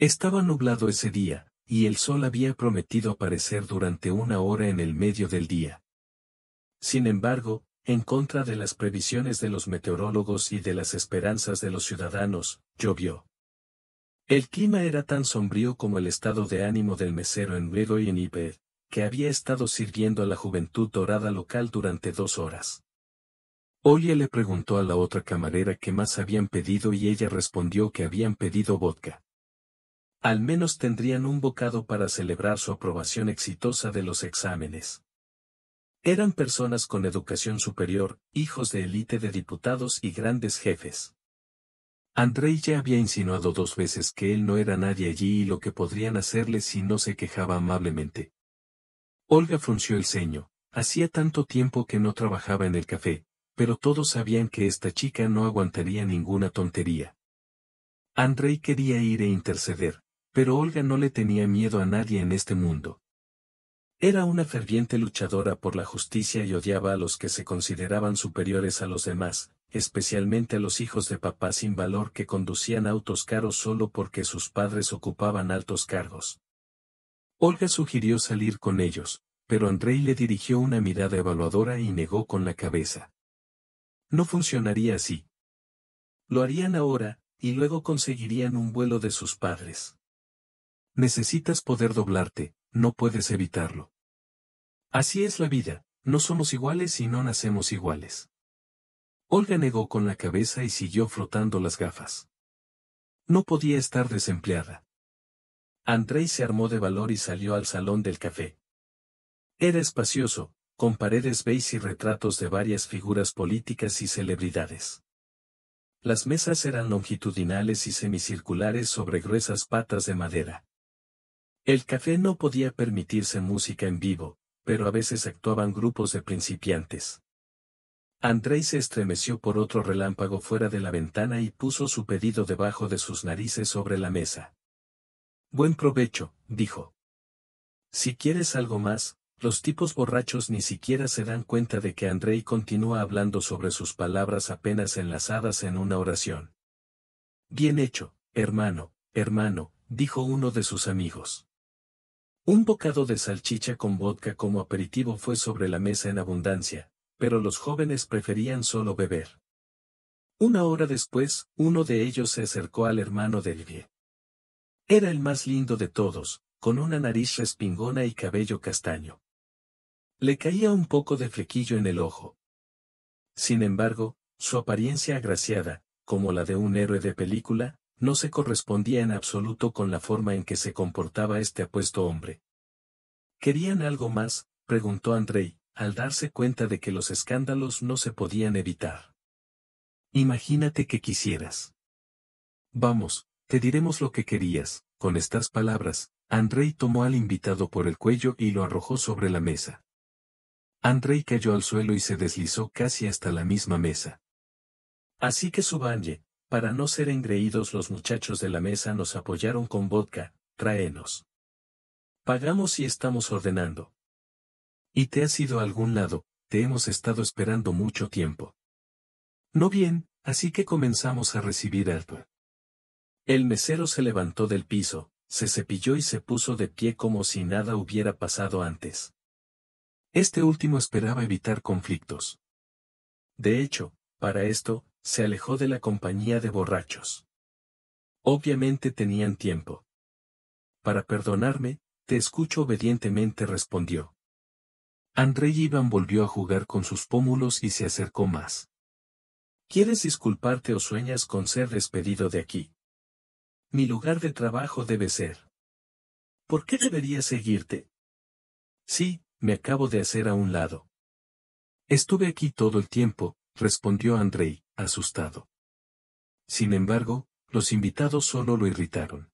Estaba nublado ese día, y el sol había prometido aparecer durante una hora en el medio del día. Sin embargo, en contra de las previsiones de los meteorólogos y de las esperanzas de los ciudadanos, llovió. El clima era tan sombrío como el estado de ánimo del mesero en Nuevo y en Iber, que había estado sirviendo a la juventud dorada local durante dos horas. Oye le preguntó a la otra camarera qué más habían pedido y ella respondió que habían pedido vodka. Al menos tendrían un bocado para celebrar su aprobación exitosa de los exámenes. Eran personas con educación superior, hijos de élite de diputados y grandes jefes. Andrei ya había insinuado dos veces que él no era nadie allí y lo que podrían hacerle si no se quejaba amablemente. Olga frunció el ceño, hacía tanto tiempo que no trabajaba en el café, pero todos sabían que esta chica no aguantaría ninguna tontería. Andrei quería ir e interceder, pero Olga no le tenía miedo a nadie en este mundo. Era una ferviente luchadora por la justicia y odiaba a los que se consideraban superiores a los demás, especialmente a los hijos de papá sin valor que conducían autos caros solo porque sus padres ocupaban altos cargos. Olga sugirió salir con ellos, pero Andrei le dirigió una mirada evaluadora y negó con la cabeza. No funcionaría así. Lo harían ahora, y luego conseguirían un vuelo de sus padres. Necesitas poder doblarte, no puedes evitarlo. Así es la vida, no somos iguales y no nacemos iguales. Olga negó con la cabeza y siguió frotando las gafas. No podía estar desempleada. Andrei se armó de valor y salió al salón del café. Era espacioso, con paredes beige y retratos de varias figuras políticas y celebridades. Las mesas eran longitudinales y semicirculares sobre gruesas patas de madera. El café no podía permitirse música en vivo, pero a veces actuaban grupos de principiantes. Andrei se estremeció por otro relámpago fuera de la ventana y puso su pedido debajo de sus narices sobre la mesa. Buen provecho, dijo. Si quieres algo más, los tipos borrachos ni siquiera se dan cuenta de que Andrei continúa hablando sobre sus palabras apenas enlazadas en una oración. Bien hecho, hermano, hermano, dijo uno de sus amigos. Un bocado de salchicha con vodka como aperitivo fue sobre la mesa en abundancia, pero los jóvenes preferían solo beber. Una hora después, uno de ellos se acercó al hermano de Elvie. Era el más lindo de todos, con una nariz respingona y cabello castaño. Le caía un poco de flequillo en el ojo. Sin embargo, su apariencia agraciada, como la de un héroe de película, no se correspondía en absoluto con la forma en que se comportaba este apuesto hombre. ¿Querían algo más? preguntó Andrei, al darse cuenta de que los escándalos no se podían evitar. Imagínate que quisieras. Vamos, te diremos lo que querías. Con estas palabras, Andrei tomó al invitado por el cuello y lo arrojó sobre la mesa. Andrei cayó al suelo y se deslizó casi hasta la misma mesa. Así que Subanye, para no ser engreídos los muchachos de la mesa nos apoyaron con vodka, tráenos. Pagamos y estamos ordenando. Y te has ido a algún lado, te hemos estado esperando mucho tiempo. No bien, así que comenzamos a recibir algo. El mesero se levantó del piso, se cepilló y se puso de pie como si nada hubiera pasado antes. Este último esperaba evitar conflictos. De hecho, para esto, se alejó de la compañía de borrachos. Obviamente tenían tiempo. Para perdonarme, te escucho obedientemente respondió. Andrei Iván volvió a jugar con sus pómulos y se acercó más. ¿Quieres disculparte o sueñas con ser despedido de aquí? Mi lugar de trabajo debe ser. ¿Por qué debería seguirte? Sí, me acabo de hacer a un lado. Estuve aquí todo el tiempo, respondió Andrei asustado. Sin embargo, los invitados solo lo irritaron.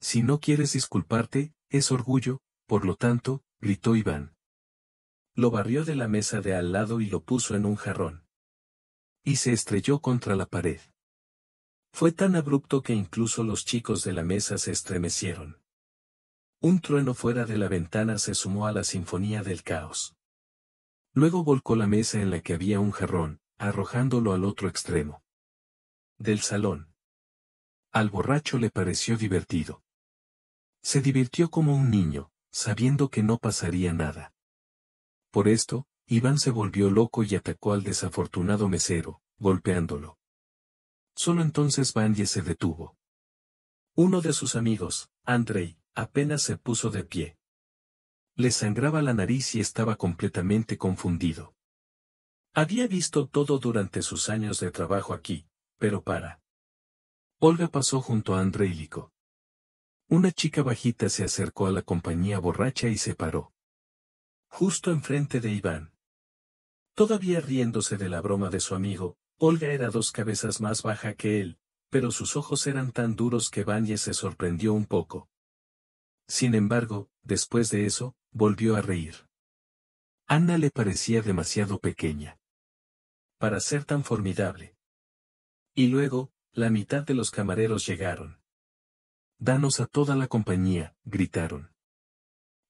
Si no quieres disculparte, es orgullo, por lo tanto, gritó Iván. Lo barrió de la mesa de al lado y lo puso en un jarrón. Y se estrelló contra la pared. Fue tan abrupto que incluso los chicos de la mesa se estremecieron. Un trueno fuera de la ventana se sumó a la sinfonía del caos. Luego volcó la mesa en la que había un jarrón, arrojándolo al otro extremo. Del salón. Al borracho le pareció divertido. Se divirtió como un niño, sabiendo que no pasaría nada. Por esto, Iván se volvió loco y atacó al desafortunado mesero, golpeándolo. Solo entonces Bandy se detuvo. Uno de sus amigos, Andrei, apenas se puso de pie. Le sangraba la nariz y estaba completamente confundido. Había visto todo durante sus años de trabajo aquí, pero para. Olga pasó junto a Andrei Lico. Una chica bajita se acercó a la compañía borracha y se paró. Justo enfrente de Iván. Todavía riéndose de la broma de su amigo, Olga era dos cabezas más baja que él, pero sus ojos eran tan duros que Vanya se sorprendió un poco. Sin embargo, después de eso, volvió a reír. Ana le parecía demasiado pequeña para ser tan formidable. Y luego, la mitad de los camareros llegaron. Danos a toda la compañía, gritaron.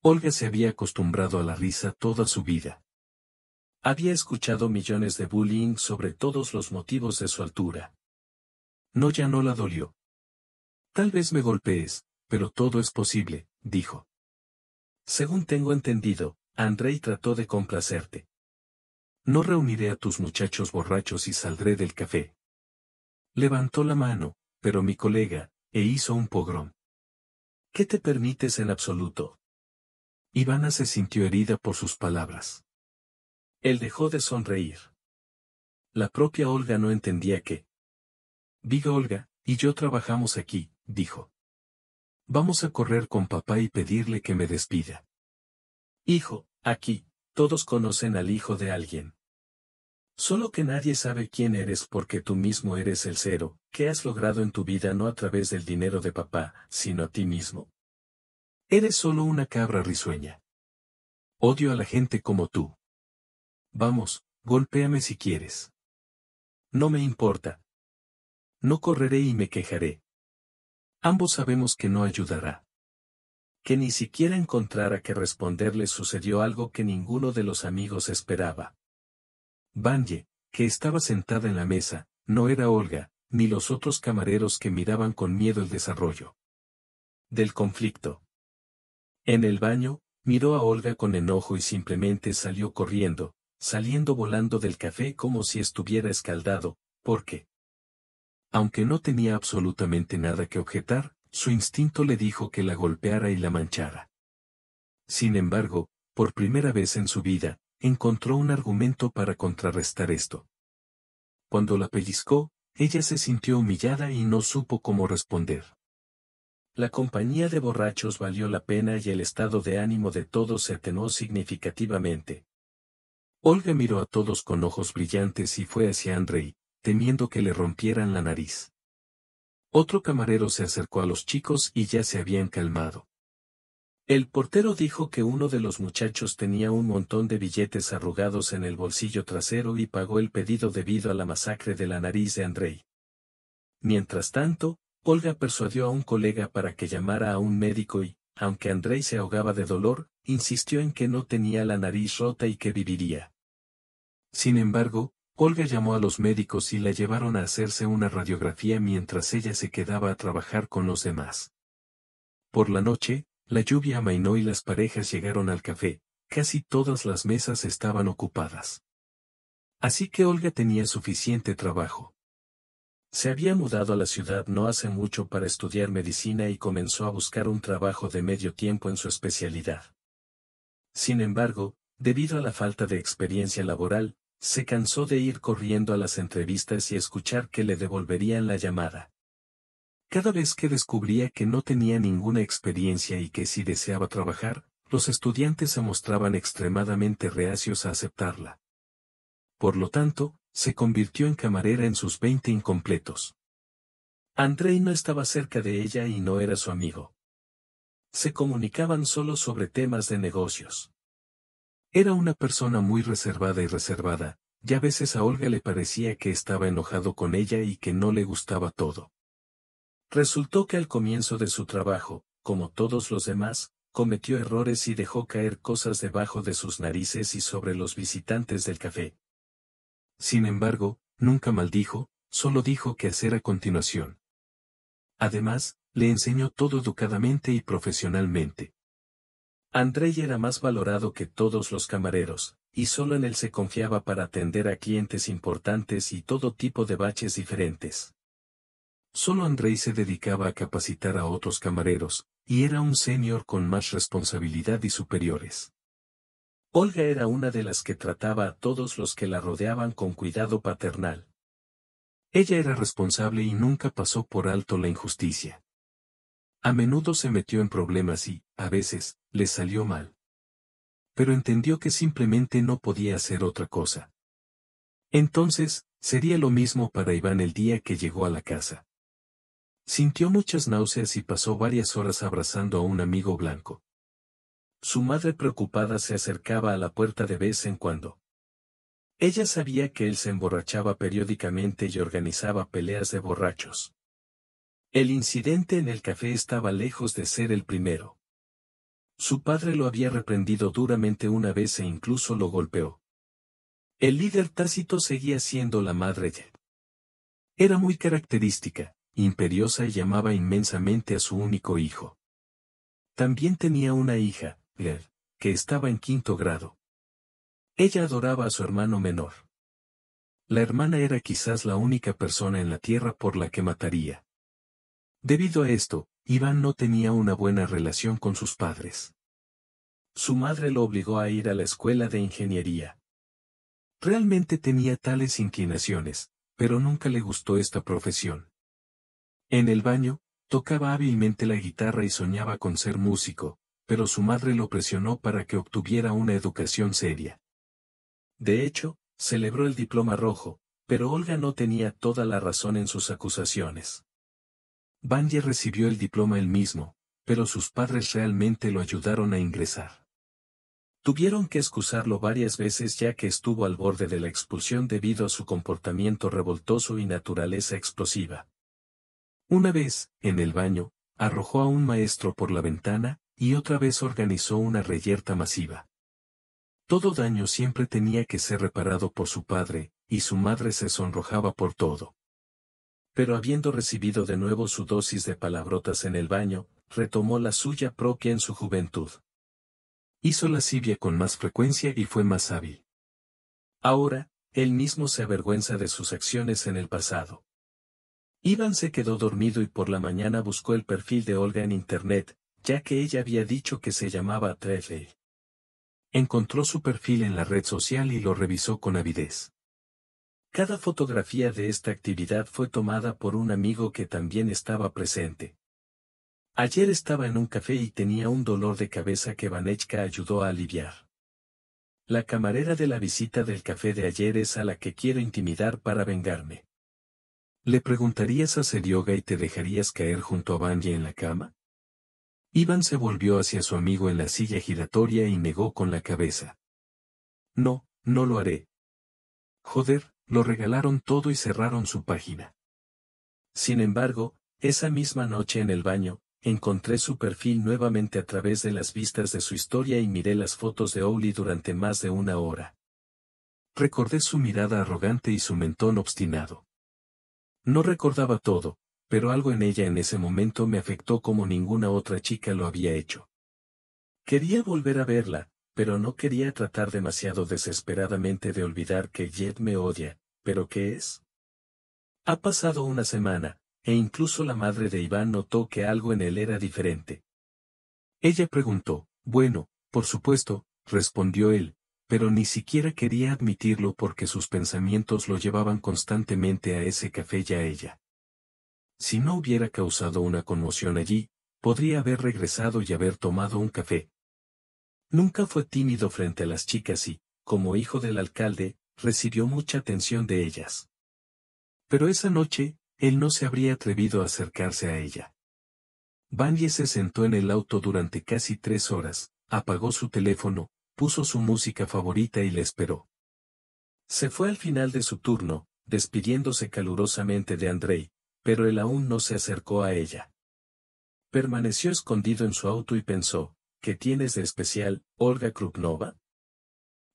Olga se había acostumbrado a la risa toda su vida. Había escuchado millones de bullying sobre todos los motivos de su altura. No ya no la dolió. Tal vez me golpees, pero todo es posible, dijo. Según tengo entendido, Andrei trató de complacerte. No reuniré a tus muchachos borrachos y saldré del café. Levantó la mano, pero mi colega, e hizo un pogrón. ¿Qué te permites en absoluto? Ivana se sintió herida por sus palabras. Él dejó de sonreír. La propia Olga no entendía qué. Diga Olga, y yo trabajamos aquí, dijo. Vamos a correr con papá y pedirle que me despida. Hijo, aquí. Todos conocen al hijo de alguien. Solo que nadie sabe quién eres porque tú mismo eres el cero, que has logrado en tu vida no a través del dinero de papá, sino a ti mismo. Eres solo una cabra risueña. Odio a la gente como tú. Vamos, golpéame si quieres. No me importa. No correré y me quejaré. Ambos sabemos que no ayudará que ni siquiera encontrara que responderle sucedió algo que ninguno de los amigos esperaba. Banje, que estaba sentada en la mesa, no era Olga, ni los otros camareros que miraban con miedo el desarrollo del conflicto. En el baño, miró a Olga con enojo y simplemente salió corriendo, saliendo volando del café como si estuviera escaldado, porque, aunque no tenía absolutamente nada que objetar, su instinto le dijo que la golpeara y la manchara. Sin embargo, por primera vez en su vida, encontró un argumento para contrarrestar esto. Cuando la pellizcó, ella se sintió humillada y no supo cómo responder. La compañía de borrachos valió la pena y el estado de ánimo de todos se atenuó significativamente. Olga miró a todos con ojos brillantes y fue hacia Andrei, temiendo que le rompieran la nariz. Otro camarero se acercó a los chicos y ya se habían calmado. El portero dijo que uno de los muchachos tenía un montón de billetes arrugados en el bolsillo trasero y pagó el pedido debido a la masacre de la nariz de Andrei. Mientras tanto, Olga persuadió a un colega para que llamara a un médico y, aunque Andrei se ahogaba de dolor, insistió en que no tenía la nariz rota y que viviría. Sin embargo, Olga llamó a los médicos y la llevaron a hacerse una radiografía mientras ella se quedaba a trabajar con los demás. Por la noche, la lluvia amainó y las parejas llegaron al café, casi todas las mesas estaban ocupadas. Así que Olga tenía suficiente trabajo. Se había mudado a la ciudad no hace mucho para estudiar medicina y comenzó a buscar un trabajo de medio tiempo en su especialidad. Sin embargo, debido a la falta de experiencia laboral, se cansó de ir corriendo a las entrevistas y escuchar que le devolverían la llamada. Cada vez que descubría que no tenía ninguna experiencia y que si deseaba trabajar, los estudiantes se mostraban extremadamente reacios a aceptarla. Por lo tanto, se convirtió en camarera en sus veinte incompletos. Andrei no estaba cerca de ella y no era su amigo. Se comunicaban solo sobre temas de negocios. Era una persona muy reservada y reservada, Ya a veces a Olga le parecía que estaba enojado con ella y que no le gustaba todo. Resultó que al comienzo de su trabajo, como todos los demás, cometió errores y dejó caer cosas debajo de sus narices y sobre los visitantes del café. Sin embargo, nunca maldijo, solo dijo qué hacer a continuación. Además, le enseñó todo educadamente y profesionalmente. Andrei era más valorado que todos los camareros, y solo en él se confiaba para atender a clientes importantes y todo tipo de baches diferentes. Solo Andrei se dedicaba a capacitar a otros camareros, y era un senior con más responsabilidad y superiores. Olga era una de las que trataba a todos los que la rodeaban con cuidado paternal. Ella era responsable y nunca pasó por alto la injusticia. A menudo se metió en problemas y, a veces, le salió mal. Pero entendió que simplemente no podía hacer otra cosa. Entonces, sería lo mismo para Iván el día que llegó a la casa. Sintió muchas náuseas y pasó varias horas abrazando a un amigo blanco. Su madre preocupada se acercaba a la puerta de vez en cuando. Ella sabía que él se emborrachaba periódicamente y organizaba peleas de borrachos. El incidente en el café estaba lejos de ser el primero. Su padre lo había reprendido duramente una vez e incluso lo golpeó. El líder tácito seguía siendo la madre Era muy característica, imperiosa y llamaba inmensamente a su único hijo. También tenía una hija, Ler, que estaba en quinto grado. Ella adoraba a su hermano menor. La hermana era quizás la única persona en la tierra por la que mataría. Debido a esto, Iván no tenía una buena relación con sus padres. Su madre lo obligó a ir a la escuela de ingeniería. Realmente tenía tales inclinaciones, pero nunca le gustó esta profesión. En el baño, tocaba hábilmente la guitarra y soñaba con ser músico, pero su madre lo presionó para que obtuviera una educación seria. De hecho, celebró el diploma rojo, pero Olga no tenía toda la razón en sus acusaciones. Banje recibió el diploma él mismo, pero sus padres realmente lo ayudaron a ingresar. Tuvieron que excusarlo varias veces ya que estuvo al borde de la expulsión debido a su comportamiento revoltoso y naturaleza explosiva. Una vez, en el baño, arrojó a un maestro por la ventana, y otra vez organizó una reyerta masiva. Todo daño siempre tenía que ser reparado por su padre, y su madre se sonrojaba por todo pero habiendo recibido de nuevo su dosis de palabrotas en el baño, retomó la suya propia en su juventud. Hizo la lascivia con más frecuencia y fue más hábil. Ahora, él mismo se avergüenza de sus acciones en el pasado. Iván se quedó dormido y por la mañana buscó el perfil de Olga en Internet, ya que ella había dicho que se llamaba Treffel. Encontró su perfil en la red social y lo revisó con avidez. Cada fotografía de esta actividad fue tomada por un amigo que también estaba presente. Ayer estaba en un café y tenía un dolor de cabeza que Vanechka ayudó a aliviar. La camarera de la visita del café de ayer es a la que quiero intimidar para vengarme. ¿Le preguntarías a Serioga y te dejarías caer junto a Vanya en la cama? Iván se volvió hacia su amigo en la silla giratoria y negó con la cabeza. No, no lo haré. Joder, lo regalaron todo y cerraron su página. Sin embargo, esa misma noche en el baño, encontré su perfil nuevamente a través de las vistas de su historia y miré las fotos de Oli durante más de una hora. Recordé su mirada arrogante y su mentón obstinado. No recordaba todo, pero algo en ella en ese momento me afectó como ninguna otra chica lo había hecho. Quería volver a verla, pero no quería tratar demasiado desesperadamente de olvidar que Jed me odia, ¿Pero qué es? Ha pasado una semana, e incluso la madre de Iván notó que algo en él era diferente. Ella preguntó, bueno, por supuesto, respondió él, pero ni siquiera quería admitirlo porque sus pensamientos lo llevaban constantemente a ese café y a ella. Si no hubiera causado una conmoción allí, podría haber regresado y haber tomado un café. Nunca fue tímido frente a las chicas y, como hijo del alcalde, recibió mucha atención de ellas. Pero esa noche, él no se habría atrevido a acercarse a ella. Bandy se sentó en el auto durante casi tres horas, apagó su teléfono, puso su música favorita y le esperó. Se fue al final de su turno, despidiéndose calurosamente de Andrei, pero él aún no se acercó a ella. Permaneció escondido en su auto y pensó, ¿qué tienes de especial, Olga Krupnova?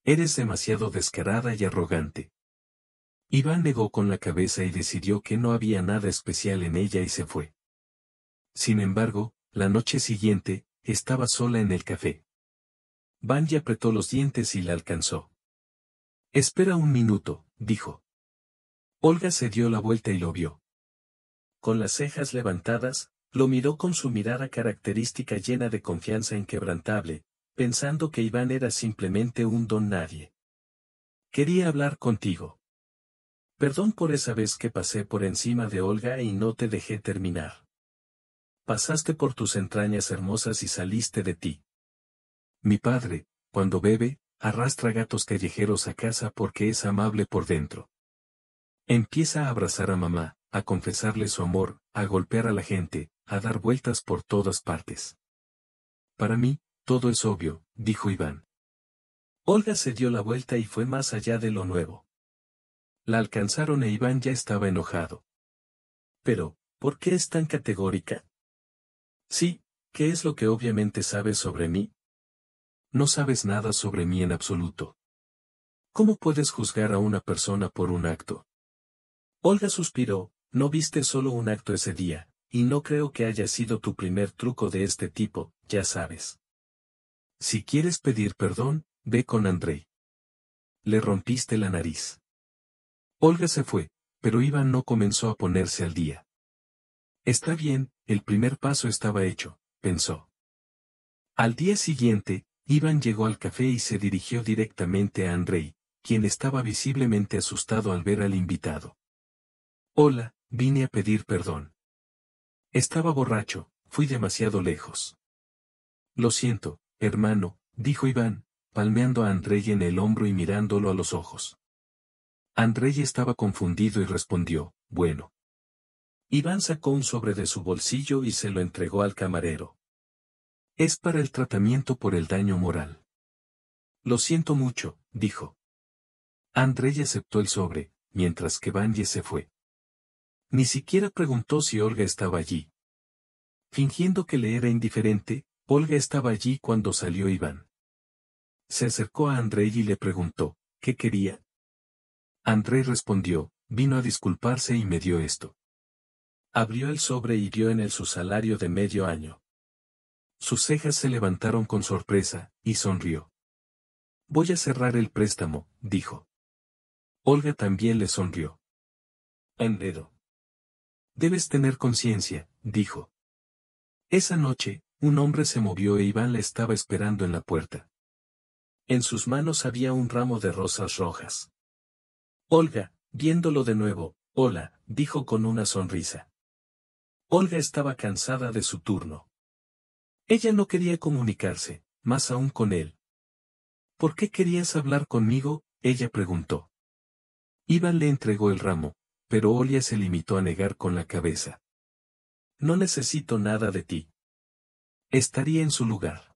Eres demasiado descarada y arrogante. Iván negó con la cabeza y decidió que no había nada especial en ella y se fue. Sin embargo, la noche siguiente, estaba sola en el café. Vanya apretó los dientes y la alcanzó. Espera un minuto, dijo. Olga se dio la vuelta y lo vio. Con las cejas levantadas, lo miró con su mirada característica llena de confianza inquebrantable, pensando que Iván era simplemente un don nadie. Quería hablar contigo. Perdón por esa vez que pasé por encima de Olga y no te dejé terminar. Pasaste por tus entrañas hermosas y saliste de ti. Mi padre, cuando bebe, arrastra gatos callejeros a casa porque es amable por dentro. Empieza a abrazar a mamá, a confesarle su amor, a golpear a la gente, a dar vueltas por todas partes. Para mí, todo es obvio, dijo Iván. Olga se dio la vuelta y fue más allá de lo nuevo. La alcanzaron e Iván ya estaba enojado. Pero, ¿por qué es tan categórica? Sí, ¿qué es lo que obviamente sabes sobre mí? No sabes nada sobre mí en absoluto. ¿Cómo puedes juzgar a una persona por un acto? Olga suspiró, no viste solo un acto ese día, y no creo que haya sido tu primer truco de este tipo, ya sabes. Si quieres pedir perdón, ve con André. Le rompiste la nariz. Olga se fue, pero Iván no comenzó a ponerse al día. Está bien, el primer paso estaba hecho, pensó. Al día siguiente, Iván llegó al café y se dirigió directamente a Andrei, quien estaba visiblemente asustado al ver al invitado. Hola, vine a pedir perdón. Estaba borracho, fui demasiado lejos. Lo siento, Hermano, dijo Iván, palmeando a Andrey en el hombro y mirándolo a los ojos. Andrey estaba confundido y respondió, bueno. Iván sacó un sobre de su bolsillo y se lo entregó al camarero. Es para el tratamiento por el daño moral. Lo siento mucho, dijo. Andrey aceptó el sobre, mientras que y se fue. Ni siquiera preguntó si Olga estaba allí. Fingiendo que le era indiferente, Olga estaba allí cuando salió Iván. Se acercó a André y le preguntó, ¿qué quería? André respondió, vino a disculparse y me dio esto. Abrió el sobre y dio en él su salario de medio año. Sus cejas se levantaron con sorpresa, y sonrió. Voy a cerrar el préstamo, dijo. Olga también le sonrió. dedo. Debes tener conciencia, dijo. Esa noche, un hombre se movió e Iván la estaba esperando en la puerta. En sus manos había un ramo de rosas rojas. Olga, viéndolo de nuevo, hola, dijo con una sonrisa. Olga estaba cansada de su turno. Ella no quería comunicarse, más aún con él. ¿Por qué querías hablar conmigo? ella preguntó. Iván le entregó el ramo, pero Olia se limitó a negar con la cabeza. No necesito nada de ti estaría en su lugar.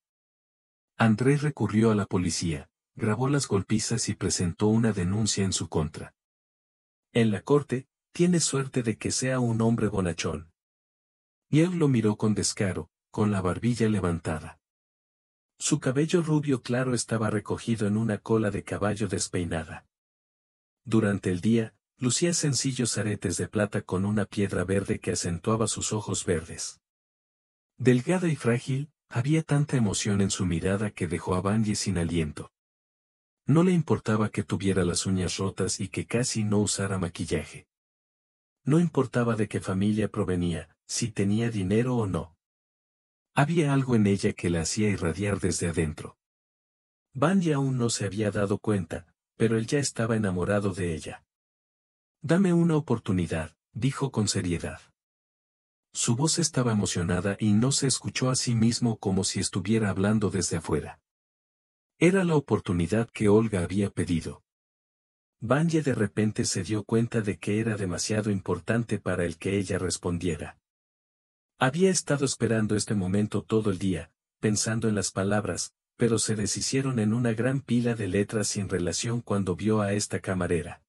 Andrés recurrió a la policía, grabó las golpizas y presentó una denuncia en su contra. En la corte, tiene suerte de que sea un hombre bonachón. Y él lo miró con descaro, con la barbilla levantada. Su cabello rubio claro estaba recogido en una cola de caballo despeinada. Durante el día, lucía sencillos aretes de plata con una piedra verde que acentuaba sus ojos verdes. Delgada y frágil, había tanta emoción en su mirada que dejó a Banji sin aliento. No le importaba que tuviera las uñas rotas y que casi no usara maquillaje. No importaba de qué familia provenía, si tenía dinero o no. Había algo en ella que la hacía irradiar desde adentro. Banji aún no se había dado cuenta, pero él ya estaba enamorado de ella. Dame una oportunidad, dijo con seriedad. Su voz estaba emocionada y no se escuchó a sí mismo como si estuviera hablando desde afuera. Era la oportunidad que Olga había pedido. Vanya de repente se dio cuenta de que era demasiado importante para el que ella respondiera. Había estado esperando este momento todo el día, pensando en las palabras, pero se deshicieron en una gran pila de letras sin relación cuando vio a esta camarera.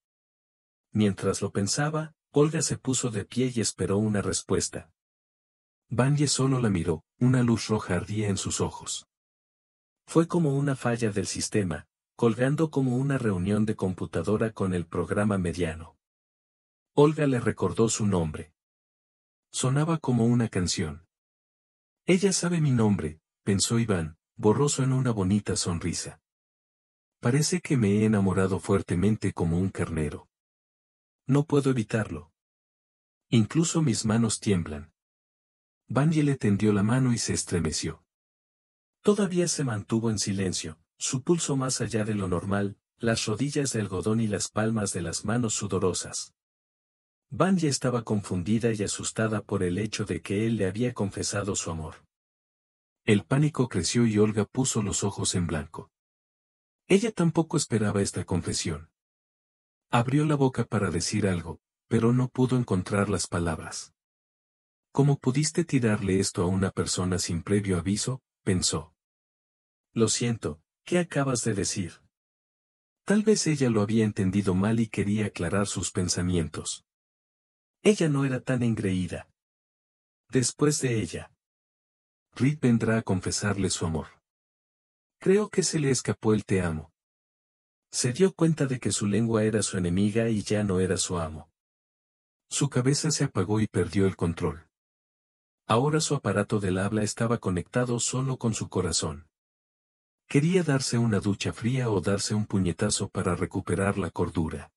Mientras lo pensaba, Olga se puso de pie y esperó una respuesta. Vanye solo la miró, una luz roja ardía en sus ojos. Fue como una falla del sistema, colgando como una reunión de computadora con el programa mediano. Olga le recordó su nombre. Sonaba como una canción. Ella sabe mi nombre, pensó Iván, borroso en una bonita sonrisa. Parece que me he enamorado fuertemente como un carnero. No puedo evitarlo. Incluso mis manos tiemblan. Vanya le tendió la mano y se estremeció. Todavía se mantuvo en silencio, su pulso más allá de lo normal, las rodillas de algodón y las palmas de las manos sudorosas. Vanya estaba confundida y asustada por el hecho de que él le había confesado su amor. El pánico creció y Olga puso los ojos en blanco. Ella tampoco esperaba esta confesión. Abrió la boca para decir algo, pero no pudo encontrar las palabras. ¿Cómo pudiste tirarle esto a una persona sin previo aviso? pensó. Lo siento, ¿qué acabas de decir? Tal vez ella lo había entendido mal y quería aclarar sus pensamientos. Ella no era tan engreída. Después de ella, Reed vendrá a confesarle su amor. Creo que se le escapó el te amo. Se dio cuenta de que su lengua era su enemiga y ya no era su amo. Su cabeza se apagó y perdió el control. Ahora su aparato del habla estaba conectado solo con su corazón. Quería darse una ducha fría o darse un puñetazo para recuperar la cordura.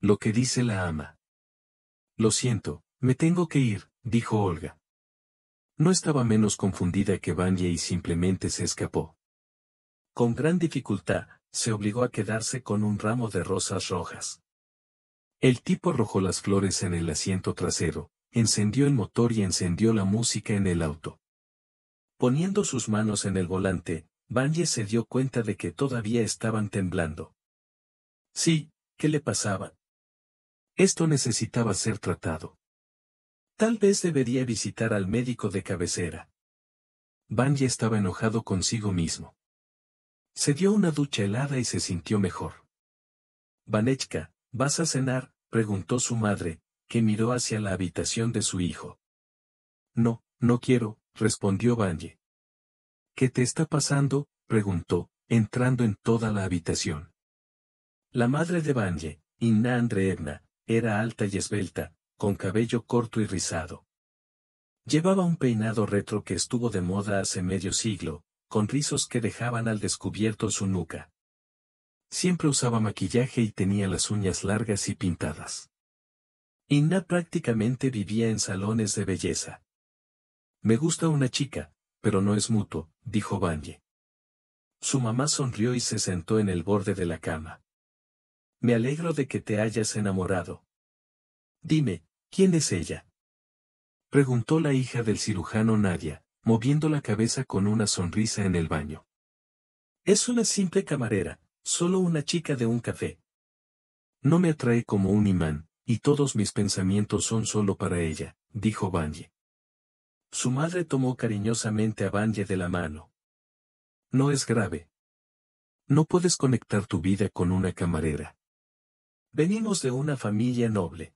Lo que dice la ama. Lo siento, me tengo que ir, dijo Olga. No estaba menos confundida que Vanya y simplemente se escapó. Con gran dificultad, se obligó a quedarse con un ramo de rosas rojas. El tipo arrojó las flores en el asiento trasero, encendió el motor y encendió la música en el auto. Poniendo sus manos en el volante, Banje se dio cuenta de que todavía estaban temblando. Sí, ¿qué le pasaba? Esto necesitaba ser tratado. Tal vez debería visitar al médico de cabecera. Banje estaba enojado consigo mismo. Se dio una ducha helada y se sintió mejor. Vanechka, ¿vas a cenar? preguntó su madre, que miró hacia la habitación de su hijo. No, no quiero, respondió Vanye. ¿Qué te está pasando? preguntó, entrando en toda la habitación. La madre de Vanye, Inna Andreevna, era alta y esbelta, con cabello corto y rizado. Llevaba un peinado retro que estuvo de moda hace medio siglo, con rizos que dejaban al descubierto su nuca. Siempre usaba maquillaje y tenía las uñas largas y pintadas. Inna prácticamente vivía en salones de belleza. Me gusta una chica, pero no es mutuo, dijo Banye. Su mamá sonrió y se sentó en el borde de la cama. Me alegro de que te hayas enamorado. Dime, ¿quién es ella? Preguntó la hija del cirujano Nadia, moviendo la cabeza con una sonrisa en el baño. Es una simple camarera, solo una chica de un café. No me atrae como un imán, y todos mis pensamientos son solo para ella, dijo Banje. Su madre tomó cariñosamente a Banje de la mano. No es grave. No puedes conectar tu vida con una camarera. Venimos de una familia noble.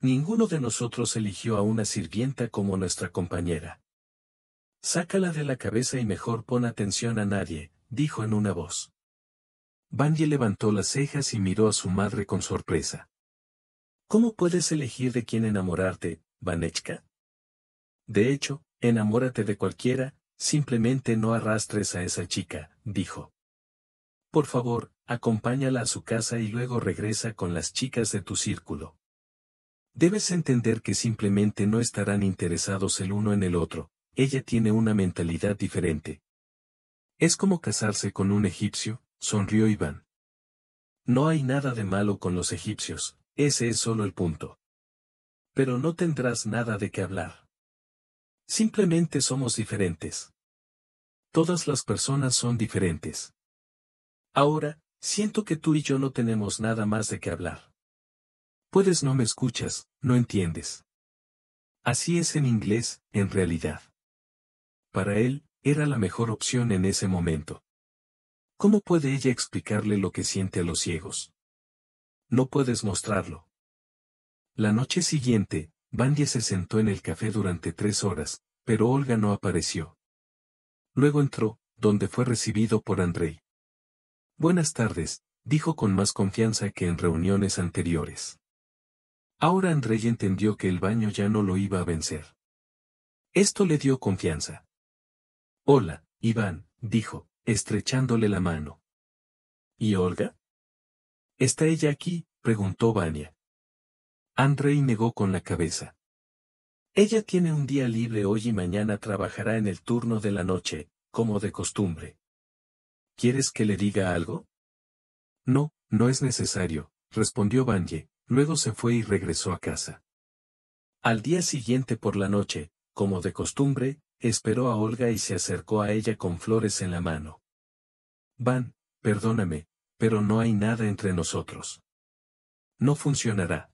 Ninguno de nosotros eligió a una sirvienta como nuestra compañera. Sácala de la cabeza y mejor pon atención a nadie, dijo en una voz. Banji levantó las cejas y miró a su madre con sorpresa. ¿Cómo puedes elegir de quién enamorarte, Vanechka? De hecho, enamórate de cualquiera, simplemente no arrastres a esa chica, dijo. Por favor, acompáñala a su casa y luego regresa con las chicas de tu círculo. Debes entender que simplemente no estarán interesados el uno en el otro, ella tiene una mentalidad diferente. Es como casarse con un egipcio, sonrió Iván. No hay nada de malo con los egipcios, ese es solo el punto. Pero no tendrás nada de qué hablar. Simplemente somos diferentes. Todas las personas son diferentes. Ahora, siento que tú y yo no tenemos nada más de qué hablar. Puedes no me escuchas, no entiendes. Así es en inglés, en realidad. Para él, era la mejor opción en ese momento. ¿Cómo puede ella explicarle lo que siente a los ciegos? No puedes mostrarlo. La noche siguiente, Bandy se sentó en el café durante tres horas, pero Olga no apareció. Luego entró, donde fue recibido por Andrei. Buenas tardes, dijo con más confianza que en reuniones anteriores. Ahora Andrei entendió que el baño ya no lo iba a vencer. Esto le dio confianza. Hola, Iván, dijo, estrechándole la mano. ¿Y Olga? ¿Está ella aquí? preguntó Vania. Andrei negó con la cabeza. Ella tiene un día libre hoy y mañana trabajará en el turno de la noche, como de costumbre. ¿Quieres que le diga algo? No, no es necesario, respondió Vanya, luego se fue y regresó a casa. Al día siguiente por la noche, como de costumbre, esperó a Olga y se acercó a ella con flores en la mano. Van, perdóname, pero no hay nada entre nosotros. No funcionará.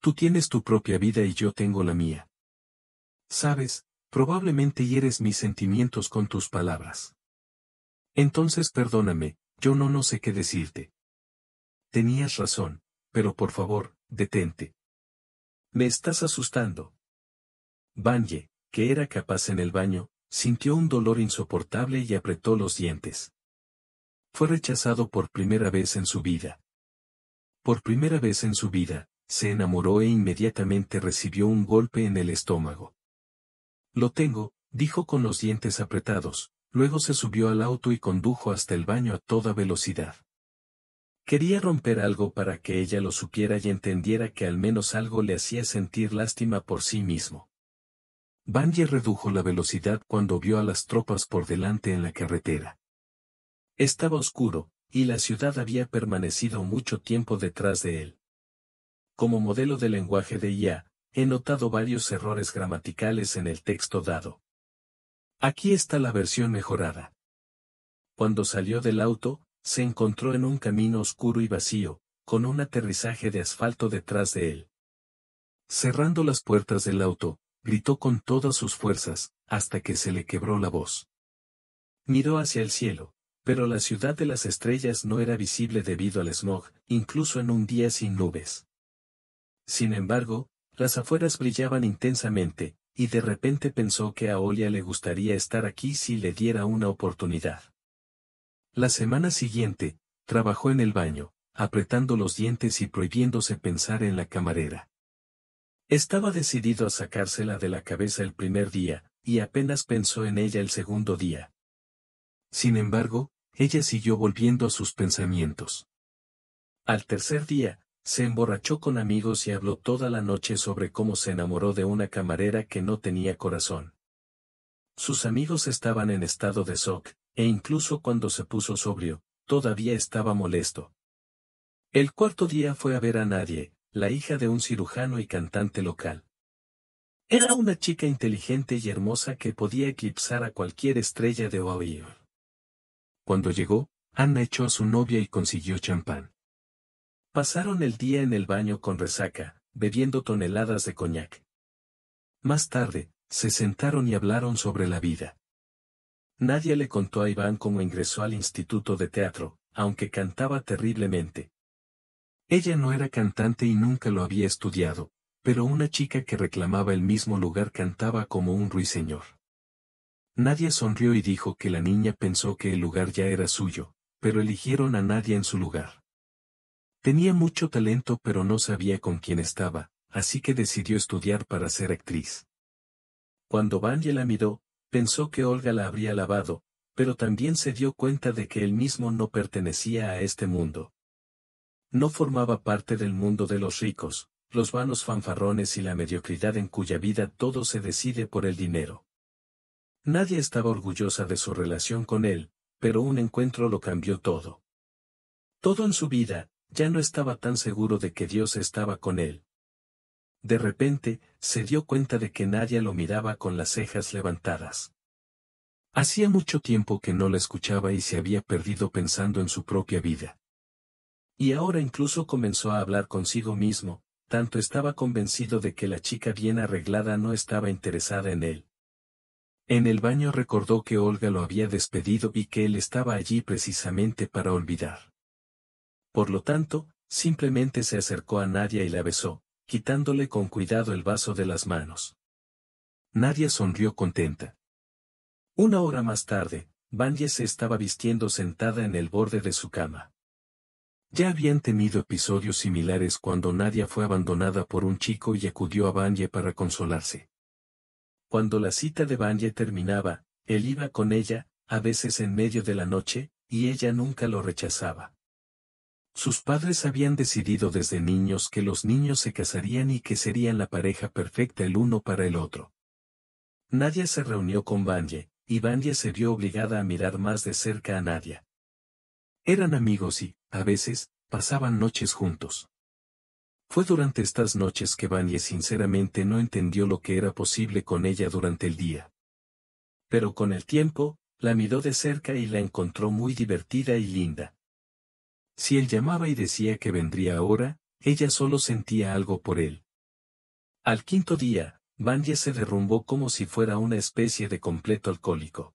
Tú tienes tu propia vida y yo tengo la mía. Sabes, probablemente hieres mis sentimientos con tus palabras. Entonces perdóname, yo no no sé qué decirte. Tenías razón, pero por favor, detente. Me estás asustando. Banye que era capaz en el baño, sintió un dolor insoportable y apretó los dientes. Fue rechazado por primera vez en su vida. Por primera vez en su vida, se enamoró e inmediatamente recibió un golpe en el estómago. Lo tengo, dijo con los dientes apretados, luego se subió al auto y condujo hasta el baño a toda velocidad. Quería romper algo para que ella lo supiera y entendiera que al menos algo le hacía sentir lástima por sí mismo. Banji redujo la velocidad cuando vio a las tropas por delante en la carretera. Estaba oscuro, y la ciudad había permanecido mucho tiempo detrás de él. Como modelo de lenguaje de IA, he notado varios errores gramaticales en el texto dado. Aquí está la versión mejorada. Cuando salió del auto, se encontró en un camino oscuro y vacío, con un aterrizaje de asfalto detrás de él. Cerrando las puertas del auto, gritó con todas sus fuerzas, hasta que se le quebró la voz. Miró hacia el cielo, pero la ciudad de las estrellas no era visible debido al smog, incluso en un día sin nubes. Sin embargo, las afueras brillaban intensamente, y de repente pensó que a Olia le gustaría estar aquí si le diera una oportunidad. La semana siguiente, trabajó en el baño, apretando los dientes y prohibiéndose pensar en la camarera. Estaba decidido a sacársela de la cabeza el primer día, y apenas pensó en ella el segundo día. Sin embargo, ella siguió volviendo a sus pensamientos. Al tercer día, se emborrachó con amigos y habló toda la noche sobre cómo se enamoró de una camarera que no tenía corazón. Sus amigos estaban en estado de shock, e incluso cuando se puso sobrio, todavía estaba molesto. El cuarto día fue a ver a nadie, la hija de un cirujano y cantante local. Era una chica inteligente y hermosa que podía eclipsar a cualquier estrella de Ohio. Cuando llegó, Anna echó a su novia y consiguió champán. Pasaron el día en el baño con resaca, bebiendo toneladas de coñac. Más tarde, se sentaron y hablaron sobre la vida. Nadie le contó a Iván cómo ingresó al instituto de teatro, aunque cantaba terriblemente, ella no era cantante y nunca lo había estudiado, pero una chica que reclamaba el mismo lugar cantaba como un ruiseñor. Nadie sonrió y dijo que la niña pensó que el lugar ya era suyo, pero eligieron a nadie en su lugar. Tenía mucho talento pero no sabía con quién estaba, así que decidió estudiar para ser actriz. Cuando Vanya la miró, pensó que Olga la habría lavado, pero también se dio cuenta de que él mismo no pertenecía a este mundo, no formaba parte del mundo de los ricos, los vanos fanfarrones y la mediocridad en cuya vida todo se decide por el dinero. Nadie estaba orgullosa de su relación con él, pero un encuentro lo cambió todo. Todo en su vida, ya no estaba tan seguro de que Dios estaba con él. De repente, se dio cuenta de que nadie lo miraba con las cejas levantadas. Hacía mucho tiempo que no la escuchaba y se había perdido pensando en su propia vida. Y ahora incluso comenzó a hablar consigo mismo, tanto estaba convencido de que la chica bien arreglada no estaba interesada en él. En el baño recordó que Olga lo había despedido y que él estaba allí precisamente para olvidar. Por lo tanto, simplemente se acercó a Nadia y la besó, quitándole con cuidado el vaso de las manos. Nadia sonrió contenta. Una hora más tarde, Bandy se estaba vistiendo sentada en el borde de su cama. Ya habían tenido episodios similares cuando Nadia fue abandonada por un chico y acudió a Banye para consolarse. Cuando la cita de Banye terminaba, él iba con ella, a veces en medio de la noche, y ella nunca lo rechazaba. Sus padres habían decidido desde niños que los niños se casarían y que serían la pareja perfecta el uno para el otro. Nadia se reunió con Banye, y Banye se vio obligada a mirar más de cerca a Nadia. Eran amigos y, a veces, pasaban noches juntos. Fue durante estas noches que Vanie sinceramente no entendió lo que era posible con ella durante el día. Pero con el tiempo, la miró de cerca y la encontró muy divertida y linda. Si él llamaba y decía que vendría ahora, ella solo sentía algo por él. Al quinto día, Vanya se derrumbó como si fuera una especie de completo alcohólico.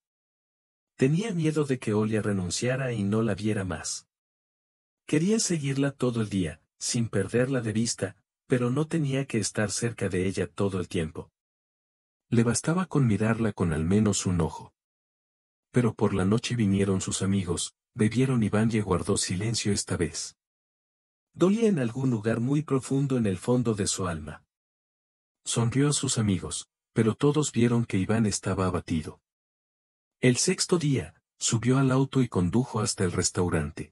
Tenía miedo de que Olia renunciara y no la viera más. Quería seguirla todo el día, sin perderla de vista, pero no tenía que estar cerca de ella todo el tiempo. Le bastaba con mirarla con al menos un ojo. Pero por la noche vinieron sus amigos, bebieron y Vanya guardó silencio esta vez. Dolía en algún lugar muy profundo en el fondo de su alma. Sonrió a sus amigos, pero todos vieron que Iván estaba abatido. El sexto día, subió al auto y condujo hasta el restaurante.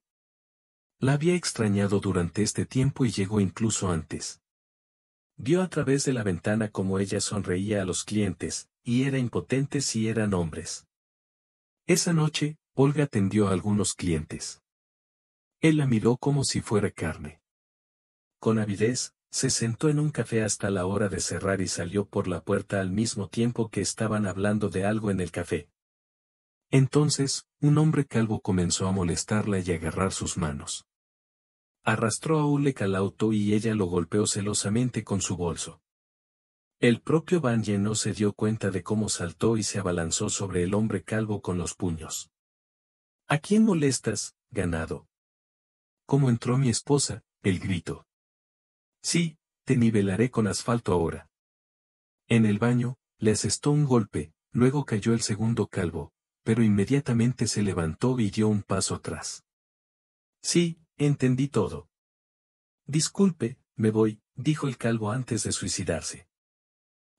La había extrañado durante este tiempo y llegó incluso antes. Vio a través de la ventana cómo ella sonreía a los clientes, y era impotente si eran hombres. Esa noche, Olga atendió a algunos clientes. Él la miró como si fuera carne. Con avidez, se sentó en un café hasta la hora de cerrar y salió por la puerta al mismo tiempo que estaban hablando de algo en el café. Entonces, un hombre calvo comenzó a molestarla y a agarrar sus manos. Arrastró a Ulek al auto y ella lo golpeó celosamente con su bolso. El propio Banje no se dio cuenta de cómo saltó y se abalanzó sobre el hombre calvo con los puños. ¿A quién molestas, ganado? ¿Cómo entró mi esposa? El grito. Sí, te nivelaré con asfalto ahora. En el baño, le asestó un golpe, luego cayó el segundo calvo, pero inmediatamente se levantó y dio un paso atrás. Sí, entendí todo. Disculpe, me voy, dijo el calvo antes de suicidarse.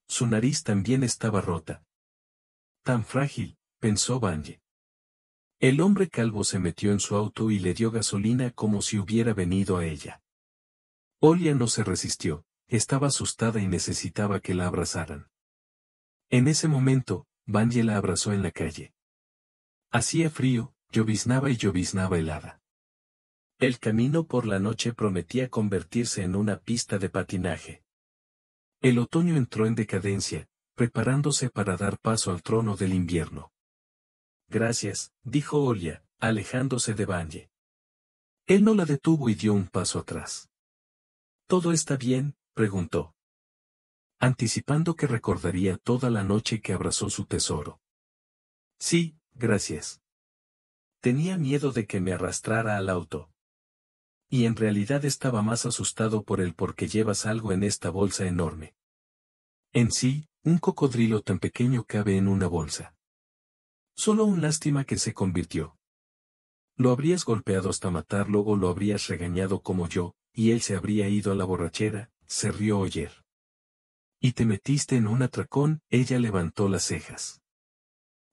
Su nariz también estaba rota. Tan frágil, pensó Banje. El hombre calvo se metió en su auto y le dio gasolina como si hubiera venido a ella. Olia no se resistió, estaba asustada y necesitaba que la abrazaran. En ese momento, Banje la abrazó en la calle. Hacía frío, lloviznaba y lloviznaba helada. El camino por la noche prometía convertirse en una pista de patinaje. El otoño entró en decadencia, preparándose para dar paso al trono del invierno. Gracias, dijo Olia, alejándose de Banje. Él no la detuvo y dio un paso atrás. ¿Todo está bien? preguntó. Anticipando que recordaría toda la noche que abrazó su tesoro. Sí, gracias. Tenía miedo de que me arrastrara al auto. Y en realidad estaba más asustado por el porque llevas algo en esta bolsa enorme. En sí, un cocodrilo tan pequeño cabe en una bolsa. Solo un lástima que se convirtió. Lo habrías golpeado hasta matarlo o lo habrías regañado como yo, y él se habría ido a la borrachera, se rió Oyer. Y te metiste en un atracón, ella levantó las cejas.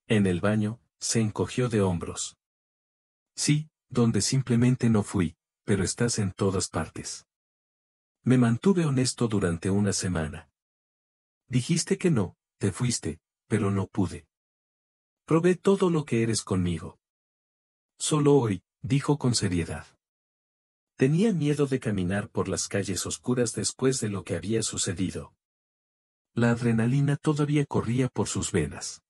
En el baño, se encogió de hombros. Sí, donde simplemente no fui, pero estás en todas partes. Me mantuve honesto durante una semana. Dijiste que no, te fuiste, pero no pude. Probé todo lo que eres conmigo. Solo hoy, dijo con seriedad. Tenía miedo de caminar por las calles oscuras después de lo que había sucedido. La adrenalina todavía corría por sus venas.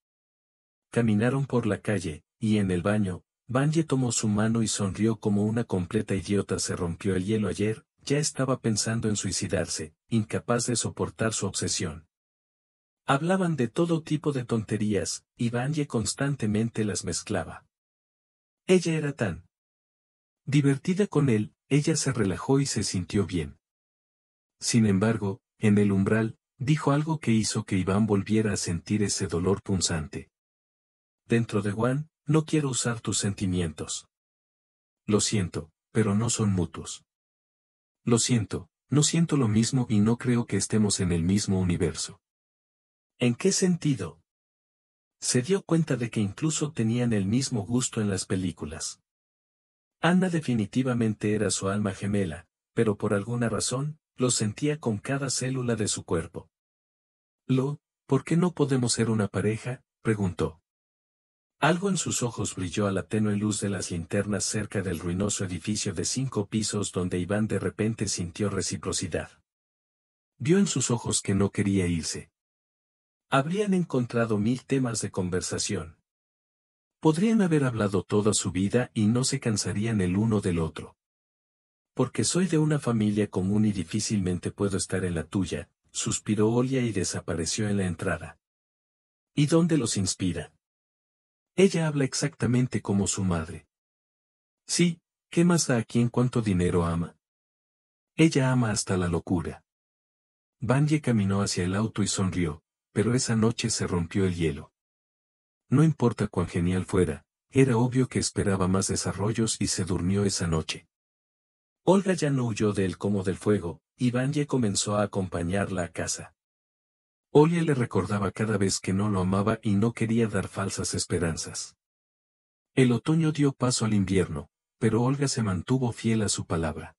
Caminaron por la calle, y en el baño, Banje tomó su mano y sonrió como una completa idiota se rompió el hielo ayer, ya estaba pensando en suicidarse, incapaz de soportar su obsesión. Hablaban de todo tipo de tonterías, y Banje constantemente las mezclaba. Ella era tan divertida con él, ella se relajó y se sintió bien. Sin embargo, en el umbral, dijo algo que hizo que Iván volviera a sentir ese dolor punzante dentro de Juan, no quiero usar tus sentimientos. Lo siento, pero no son mutuos. Lo siento, no siento lo mismo y no creo que estemos en el mismo universo. ¿En qué sentido? Se dio cuenta de que incluso tenían el mismo gusto en las películas. Anna definitivamente era su alma gemela, pero por alguna razón, lo sentía con cada célula de su cuerpo. Lo, ¿por qué no podemos ser una pareja? preguntó. Algo en sus ojos brilló a la tenue luz de las linternas cerca del ruinoso edificio de cinco pisos donde Iván de repente sintió reciprocidad. Vio en sus ojos que no quería irse. Habrían encontrado mil temas de conversación. Podrían haber hablado toda su vida y no se cansarían el uno del otro. Porque soy de una familia común y difícilmente puedo estar en la tuya, suspiró Olia y desapareció en la entrada. ¿Y dónde los inspira? Ella habla exactamente como su madre. Sí, ¿qué más da a quien cuánto dinero ama? Ella ama hasta la locura. Banje caminó hacia el auto y sonrió, pero esa noche se rompió el hielo. No importa cuán genial fuera, era obvio que esperaba más desarrollos y se durmió esa noche. Olga ya no huyó de él como del fuego, y Banje comenzó a acompañarla a casa. Olia le recordaba cada vez que no lo amaba y no quería dar falsas esperanzas. El otoño dio paso al invierno, pero Olga se mantuvo fiel a su palabra.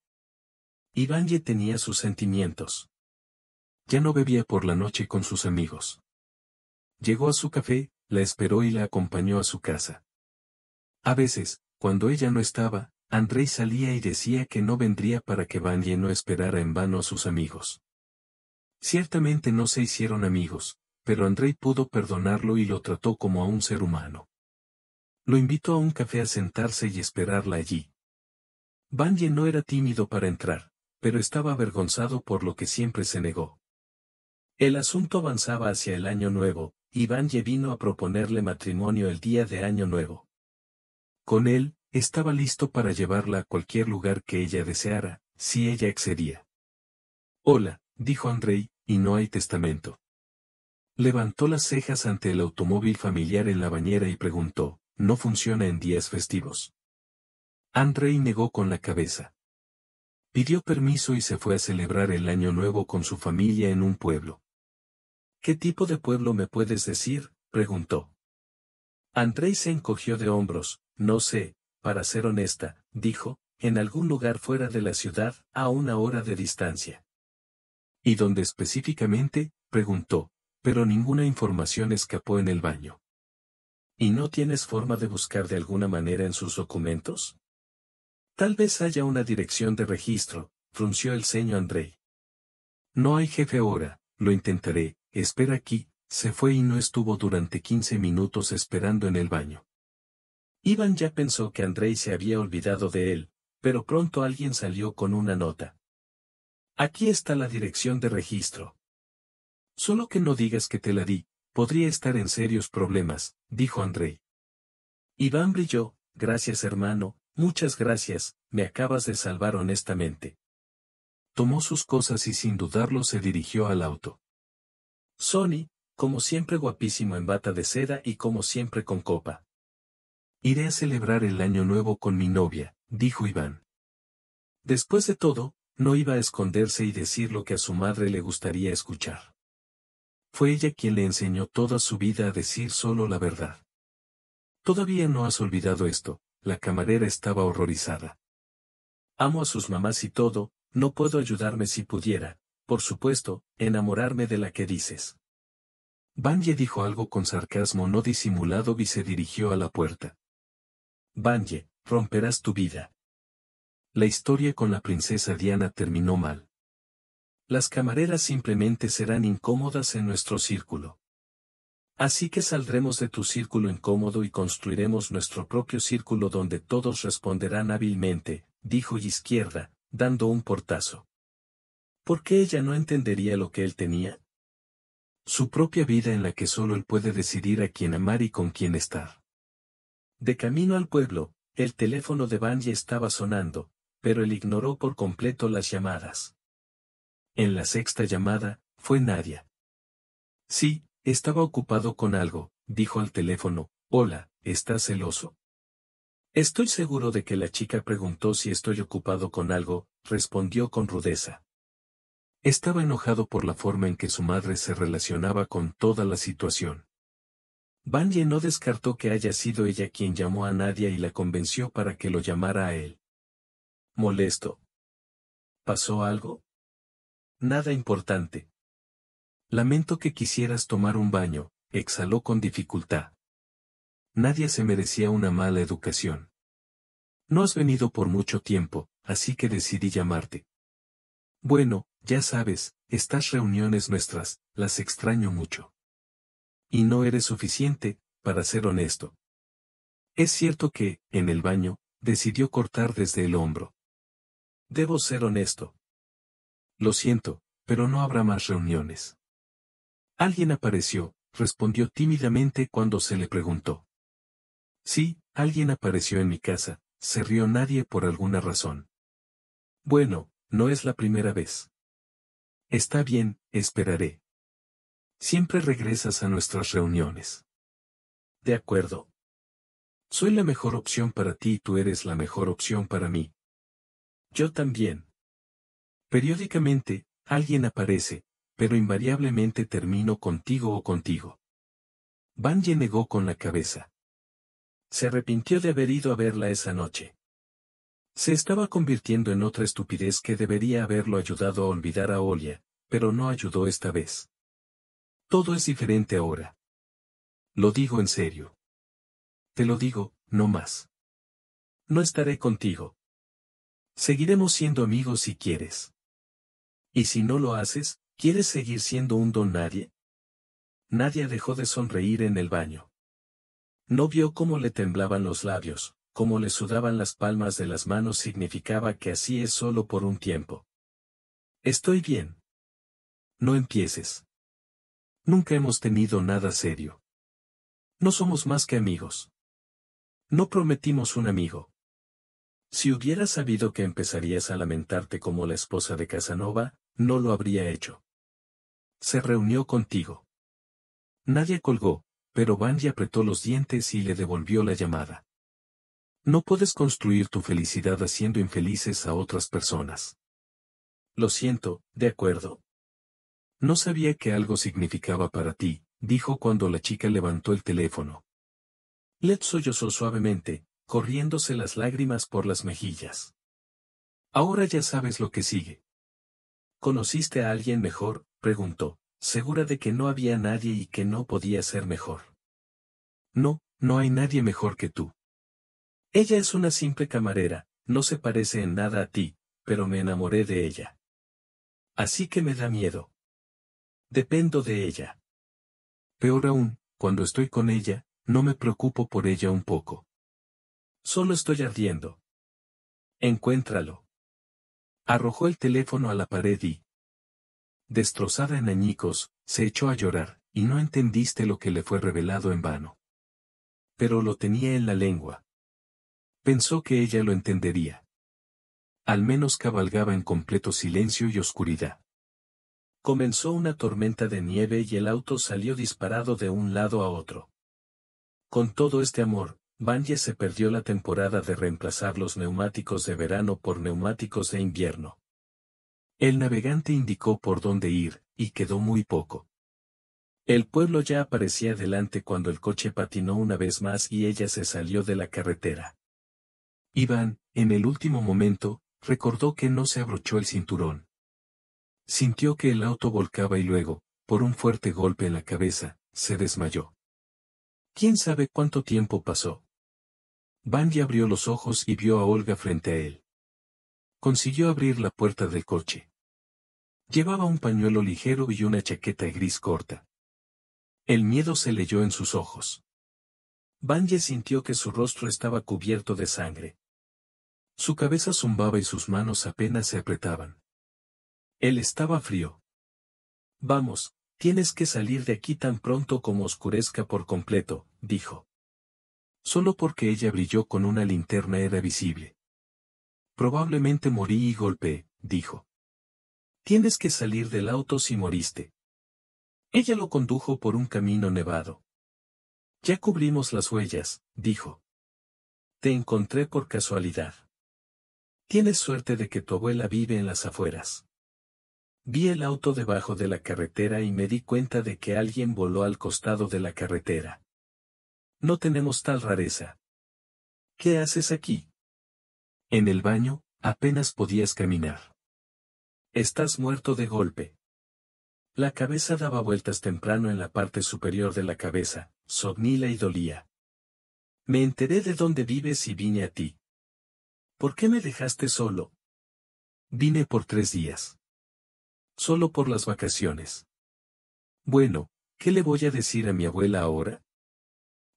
Ivánje tenía sus sentimientos. Ya no bebía por la noche con sus amigos. Llegó a su café, la esperó y la acompañó a su casa. A veces, cuando ella no estaba, Andrei salía y decía que no vendría para que Ivánje no esperara en vano a sus amigos. Ciertamente no se hicieron amigos, pero Andrei pudo perdonarlo y lo trató como a un ser humano. Lo invitó a un café a sentarse y esperarla allí. Banye no era tímido para entrar, pero estaba avergonzado por lo que siempre se negó. El asunto avanzaba hacia el año nuevo, y Banye vino a proponerle matrimonio el día de año nuevo. Con él, estaba listo para llevarla a cualquier lugar que ella deseara, si ella excedía. Hola, dijo Andrei, y no hay testamento. Levantó las cejas ante el automóvil familiar en la bañera y preguntó, ¿no funciona en días festivos? Andrei negó con la cabeza. Pidió permiso y se fue a celebrar el año nuevo con su familia en un pueblo. ¿Qué tipo de pueblo me puedes decir? preguntó. Andrei se encogió de hombros, no sé, para ser honesta, dijo, en algún lugar fuera de la ciudad, a una hora de distancia. ¿Y dónde específicamente? preguntó, pero ninguna información escapó en el baño. ¿Y no tienes forma de buscar de alguna manera en sus documentos? Tal vez haya una dirección de registro, frunció el ceño Andrei. No hay jefe ahora, lo intentaré, espera aquí, se fue y no estuvo durante quince minutos esperando en el baño. Iván ya pensó que Andrei se había olvidado de él, pero pronto alguien salió con una nota. Aquí está la dirección de registro. Solo que no digas que te la di, podría estar en serios problemas, dijo Andrei. Iván brilló, gracias hermano, muchas gracias, me acabas de salvar honestamente. Tomó sus cosas y sin dudarlo se dirigió al auto. Sony, como siempre guapísimo en bata de seda y como siempre con copa. Iré a celebrar el año nuevo con mi novia, dijo Iván. Después de todo, no iba a esconderse y decir lo que a su madre le gustaría escuchar. Fue ella quien le enseñó toda su vida a decir solo la verdad. Todavía no has olvidado esto, la camarera estaba horrorizada. Amo a sus mamás y todo, no puedo ayudarme si pudiera, por supuesto, enamorarme de la que dices. Banje dijo algo con sarcasmo no disimulado y se dirigió a la puerta. Banje, romperás tu vida, la historia con la princesa Diana terminó mal. Las camareras simplemente serán incómodas en nuestro círculo. Así que saldremos de tu círculo incómodo y construiremos nuestro propio círculo donde todos responderán hábilmente, dijo Izquierda, dando un portazo. ¿Por qué ella no entendería lo que él tenía? Su propia vida en la que solo él puede decidir a quién amar y con quién estar. De camino al pueblo, el teléfono de Banji estaba sonando, pero él ignoró por completo las llamadas. En la sexta llamada, fue Nadia. Sí, estaba ocupado con algo, dijo al teléfono, hola, ¿estás celoso? Estoy seguro de que la chica preguntó si estoy ocupado con algo, respondió con rudeza. Estaba enojado por la forma en que su madre se relacionaba con toda la situación. Banye no descartó que haya sido ella quien llamó a Nadia y la convenció para que lo llamara a él. Molesto. ¿Pasó algo? Nada importante. Lamento que quisieras tomar un baño, exhaló con dificultad. Nadie se merecía una mala educación. No has venido por mucho tiempo, así que decidí llamarte. Bueno, ya sabes, estas reuniones nuestras, las extraño mucho. Y no eres suficiente, para ser honesto. Es cierto que, en el baño, decidió cortar desde el hombro. Debo ser honesto. Lo siento, pero no habrá más reuniones. Alguien apareció, respondió tímidamente cuando se le preguntó. Sí, alguien apareció en mi casa, se rió nadie por alguna razón. Bueno, no es la primera vez. Está bien, esperaré. Siempre regresas a nuestras reuniones. De acuerdo. Soy la mejor opción para ti y tú eres la mejor opción para mí, yo también. Periódicamente, alguien aparece, pero invariablemente termino contigo o contigo. Banje negó con la cabeza. Se arrepintió de haber ido a verla esa noche. Se estaba convirtiendo en otra estupidez que debería haberlo ayudado a olvidar a Olia, pero no ayudó esta vez. Todo es diferente ahora. Lo digo en serio. Te lo digo, no más. No estaré contigo. Seguiremos siendo amigos si quieres. Y si no lo haces, ¿quieres seguir siendo un don nadie? Nadie dejó de sonreír en el baño. No vio cómo le temblaban los labios, cómo le sudaban las palmas de las manos significaba que así es solo por un tiempo. Estoy bien. No empieces. Nunca hemos tenido nada serio. No somos más que amigos. No prometimos un amigo. Si hubiera sabido que empezarías a lamentarte como la esposa de Casanova, no lo habría hecho. Se reunió contigo. Nadie colgó, pero Bandy apretó los dientes y le devolvió la llamada. No puedes construir tu felicidad haciendo infelices a otras personas. Lo siento, de acuerdo. No sabía que algo significaba para ti, dijo cuando la chica levantó el teléfono. Led sollozó suavemente, corriéndose las lágrimas por las mejillas. Ahora ya sabes lo que sigue. ¿Conociste a alguien mejor? preguntó, segura de que no había nadie y que no podía ser mejor. No, no hay nadie mejor que tú. Ella es una simple camarera, no se parece en nada a ti, pero me enamoré de ella. Así que me da miedo. Dependo de ella. Peor aún, cuando estoy con ella, no me preocupo por ella un poco. Solo estoy ardiendo. Encuéntralo. Arrojó el teléfono a la pared y, destrozada en añicos, se echó a llorar, y no entendiste lo que le fue revelado en vano. Pero lo tenía en la lengua. Pensó que ella lo entendería. Al menos cabalgaba en completo silencio y oscuridad. Comenzó una tormenta de nieve y el auto salió disparado de un lado a otro. Con todo este amor, se perdió la temporada de reemplazar los neumáticos de verano por neumáticos de invierno. El navegante indicó por dónde ir, y quedó muy poco. El pueblo ya aparecía delante cuando el coche patinó una vez más y ella se salió de la carretera. Iván, en el último momento, recordó que no se abrochó el cinturón. Sintió que el auto volcaba y luego, por un fuerte golpe en la cabeza, se desmayó. ¿Quién sabe cuánto tiempo pasó? Banji abrió los ojos y vio a Olga frente a él. Consiguió abrir la puerta del coche. Llevaba un pañuelo ligero y una chaqueta gris corta. El miedo se leyó en sus ojos. vanje sintió que su rostro estaba cubierto de sangre. Su cabeza zumbaba y sus manos apenas se apretaban. Él estaba frío. Vamos, tienes que salir de aquí tan pronto como oscurezca por completo, dijo. Solo porque ella brilló con una linterna era visible. Probablemente morí y golpeé, dijo. Tienes que salir del auto si moriste. Ella lo condujo por un camino nevado. Ya cubrimos las huellas, dijo. Te encontré por casualidad. Tienes suerte de que tu abuela vive en las afueras. Vi el auto debajo de la carretera y me di cuenta de que alguien voló al costado de la carretera. No tenemos tal rareza. ¿Qué haces aquí? En el baño, apenas podías caminar. Estás muerto de golpe. La cabeza daba vueltas temprano en la parte superior de la cabeza, somnila y dolía. Me enteré de dónde vives y vine a ti. ¿Por qué me dejaste solo? Vine por tres días. Solo por las vacaciones. Bueno, ¿qué le voy a decir a mi abuela ahora?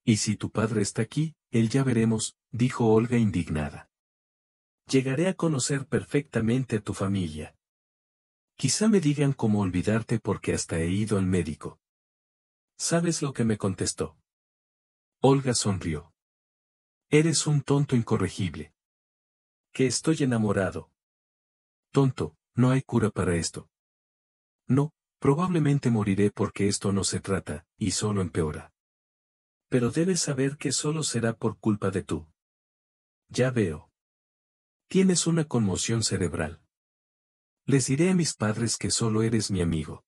Y si tu padre está aquí, él ya veremos, dijo Olga indignada. Llegaré a conocer perfectamente a tu familia. Quizá me digan cómo olvidarte porque hasta he ido al médico. ¿Sabes lo que me contestó? Olga sonrió. Eres un tonto incorregible. Que estoy enamorado. Tonto, no hay cura para esto. No, probablemente moriré porque esto no se trata, y solo empeora pero debes saber que solo será por culpa de tú. Ya veo. Tienes una conmoción cerebral. Les diré a mis padres que solo eres mi amigo.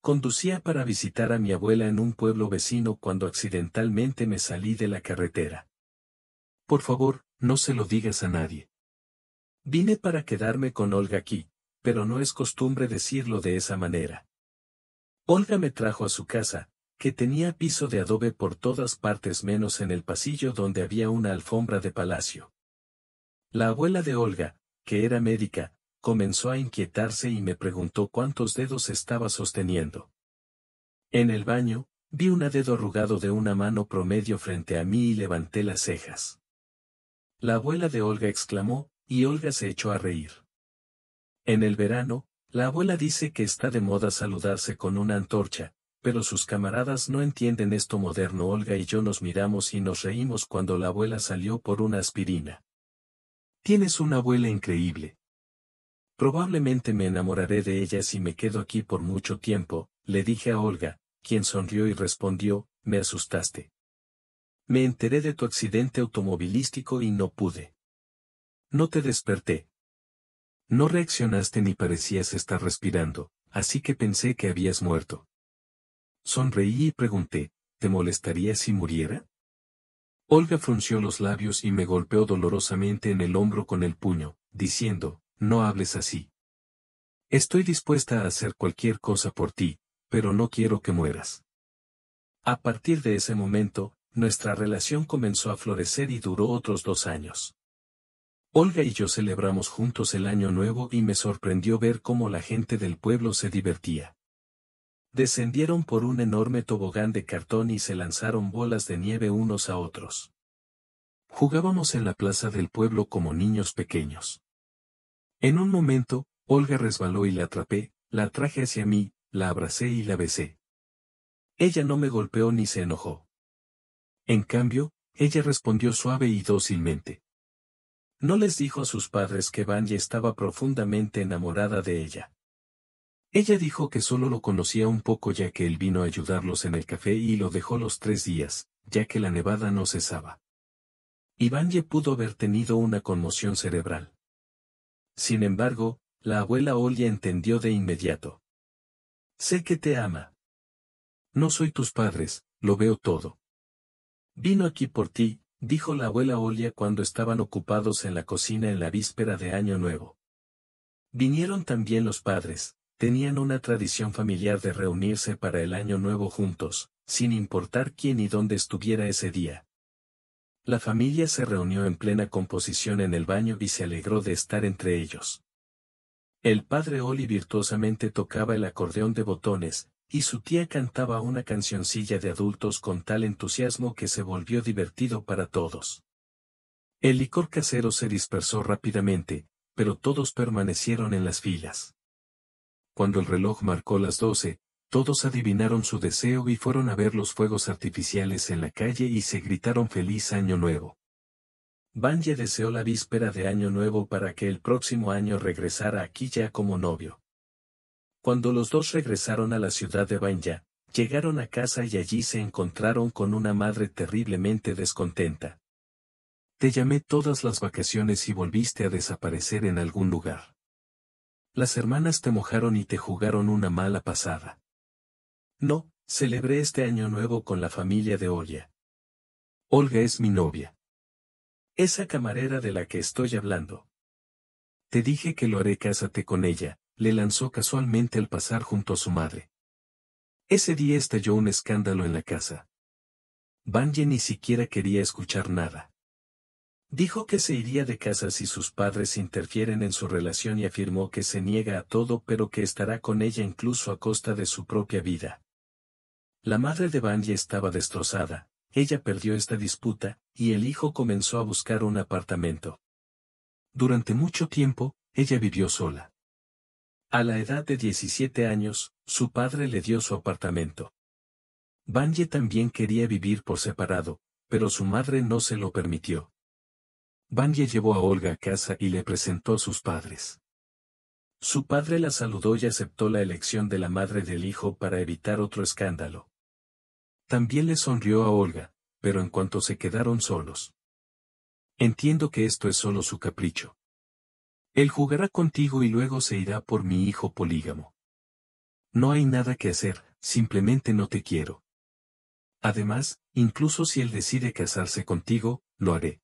Conducía para visitar a mi abuela en un pueblo vecino cuando accidentalmente me salí de la carretera. Por favor, no se lo digas a nadie. Vine para quedarme con Olga aquí, pero no es costumbre decirlo de esa manera. Olga me trajo a su casa, que tenía piso de adobe por todas partes menos en el pasillo donde había una alfombra de palacio. La abuela de Olga, que era médica, comenzó a inquietarse y me preguntó cuántos dedos estaba sosteniendo. En el baño, vi un dedo arrugado de una mano promedio frente a mí y levanté las cejas. La abuela de Olga exclamó, y Olga se echó a reír. En el verano, la abuela dice que está de moda saludarse con una antorcha, pero sus camaradas no entienden esto moderno. Olga y yo nos miramos y nos reímos cuando la abuela salió por una aspirina. Tienes una abuela increíble. Probablemente me enamoraré de ella si me quedo aquí por mucho tiempo, le dije a Olga, quien sonrió y respondió, me asustaste. Me enteré de tu accidente automovilístico y no pude. No te desperté. No reaccionaste ni parecías estar respirando, así que pensé que habías muerto. Sonreí y pregunté, ¿te molestaría si muriera? Olga frunció los labios y me golpeó dolorosamente en el hombro con el puño, diciendo, no hables así. Estoy dispuesta a hacer cualquier cosa por ti, pero no quiero que mueras. A partir de ese momento, nuestra relación comenzó a florecer y duró otros dos años. Olga y yo celebramos juntos el año nuevo y me sorprendió ver cómo la gente del pueblo se divertía. Descendieron por un enorme tobogán de cartón y se lanzaron bolas de nieve unos a otros. Jugábamos en la plaza del pueblo como niños pequeños. En un momento, Olga resbaló y la atrapé, la traje hacia mí, la abracé y la besé. Ella no me golpeó ni se enojó. En cambio, ella respondió suave y dócilmente. No les dijo a sus padres que Vanya estaba profundamente enamorada de ella. Ella dijo que solo lo conocía un poco ya que él vino a ayudarlos en el café y lo dejó los tres días, ya que la nevada no cesaba. Ye pudo haber tenido una conmoción cerebral. Sin embargo, la abuela Olia entendió de inmediato. Sé que te ama. No soy tus padres, lo veo todo. Vino aquí por ti, dijo la abuela Olia cuando estaban ocupados en la cocina en la víspera de Año Nuevo. Vinieron también los padres, tenían una tradición familiar de reunirse para el año nuevo juntos, sin importar quién y dónde estuviera ese día. La familia se reunió en plena composición en el baño y se alegró de estar entre ellos. El padre Oli virtuosamente tocaba el acordeón de botones, y su tía cantaba una cancioncilla de adultos con tal entusiasmo que se volvió divertido para todos. El licor casero se dispersó rápidamente, pero todos permanecieron en las filas. Cuando el reloj marcó las doce, todos adivinaron su deseo y fueron a ver los fuegos artificiales en la calle y se gritaron feliz año nuevo. Banja deseó la víspera de año nuevo para que el próximo año regresara aquí ya como novio. Cuando los dos regresaron a la ciudad de Banja, llegaron a casa y allí se encontraron con una madre terriblemente descontenta. Te llamé todas las vacaciones y volviste a desaparecer en algún lugar. Las hermanas te mojaron y te jugaron una mala pasada. No, celebré este año nuevo con la familia de Olga. Olga es mi novia. Esa camarera de la que estoy hablando. Te dije que lo haré cásate con ella, le lanzó casualmente al pasar junto a su madre. Ese día estalló un escándalo en la casa. Banje ni siquiera quería escuchar nada. Dijo que se iría de casa si sus padres interfieren en su relación y afirmó que se niega a todo pero que estará con ella incluso a costa de su propia vida. La madre de Banji estaba destrozada, ella perdió esta disputa, y el hijo comenzó a buscar un apartamento. Durante mucho tiempo, ella vivió sola. A la edad de 17 años, su padre le dio su apartamento. Banje también quería vivir por separado, pero su madre no se lo permitió. Vanya llevó a Olga a casa y le presentó a sus padres. Su padre la saludó y aceptó la elección de la madre del hijo para evitar otro escándalo. También le sonrió a Olga, pero en cuanto se quedaron solos. Entiendo que esto es solo su capricho. Él jugará contigo y luego se irá por mi hijo polígamo. No hay nada que hacer, simplemente no te quiero. Además, incluso si él decide casarse contigo, lo haré.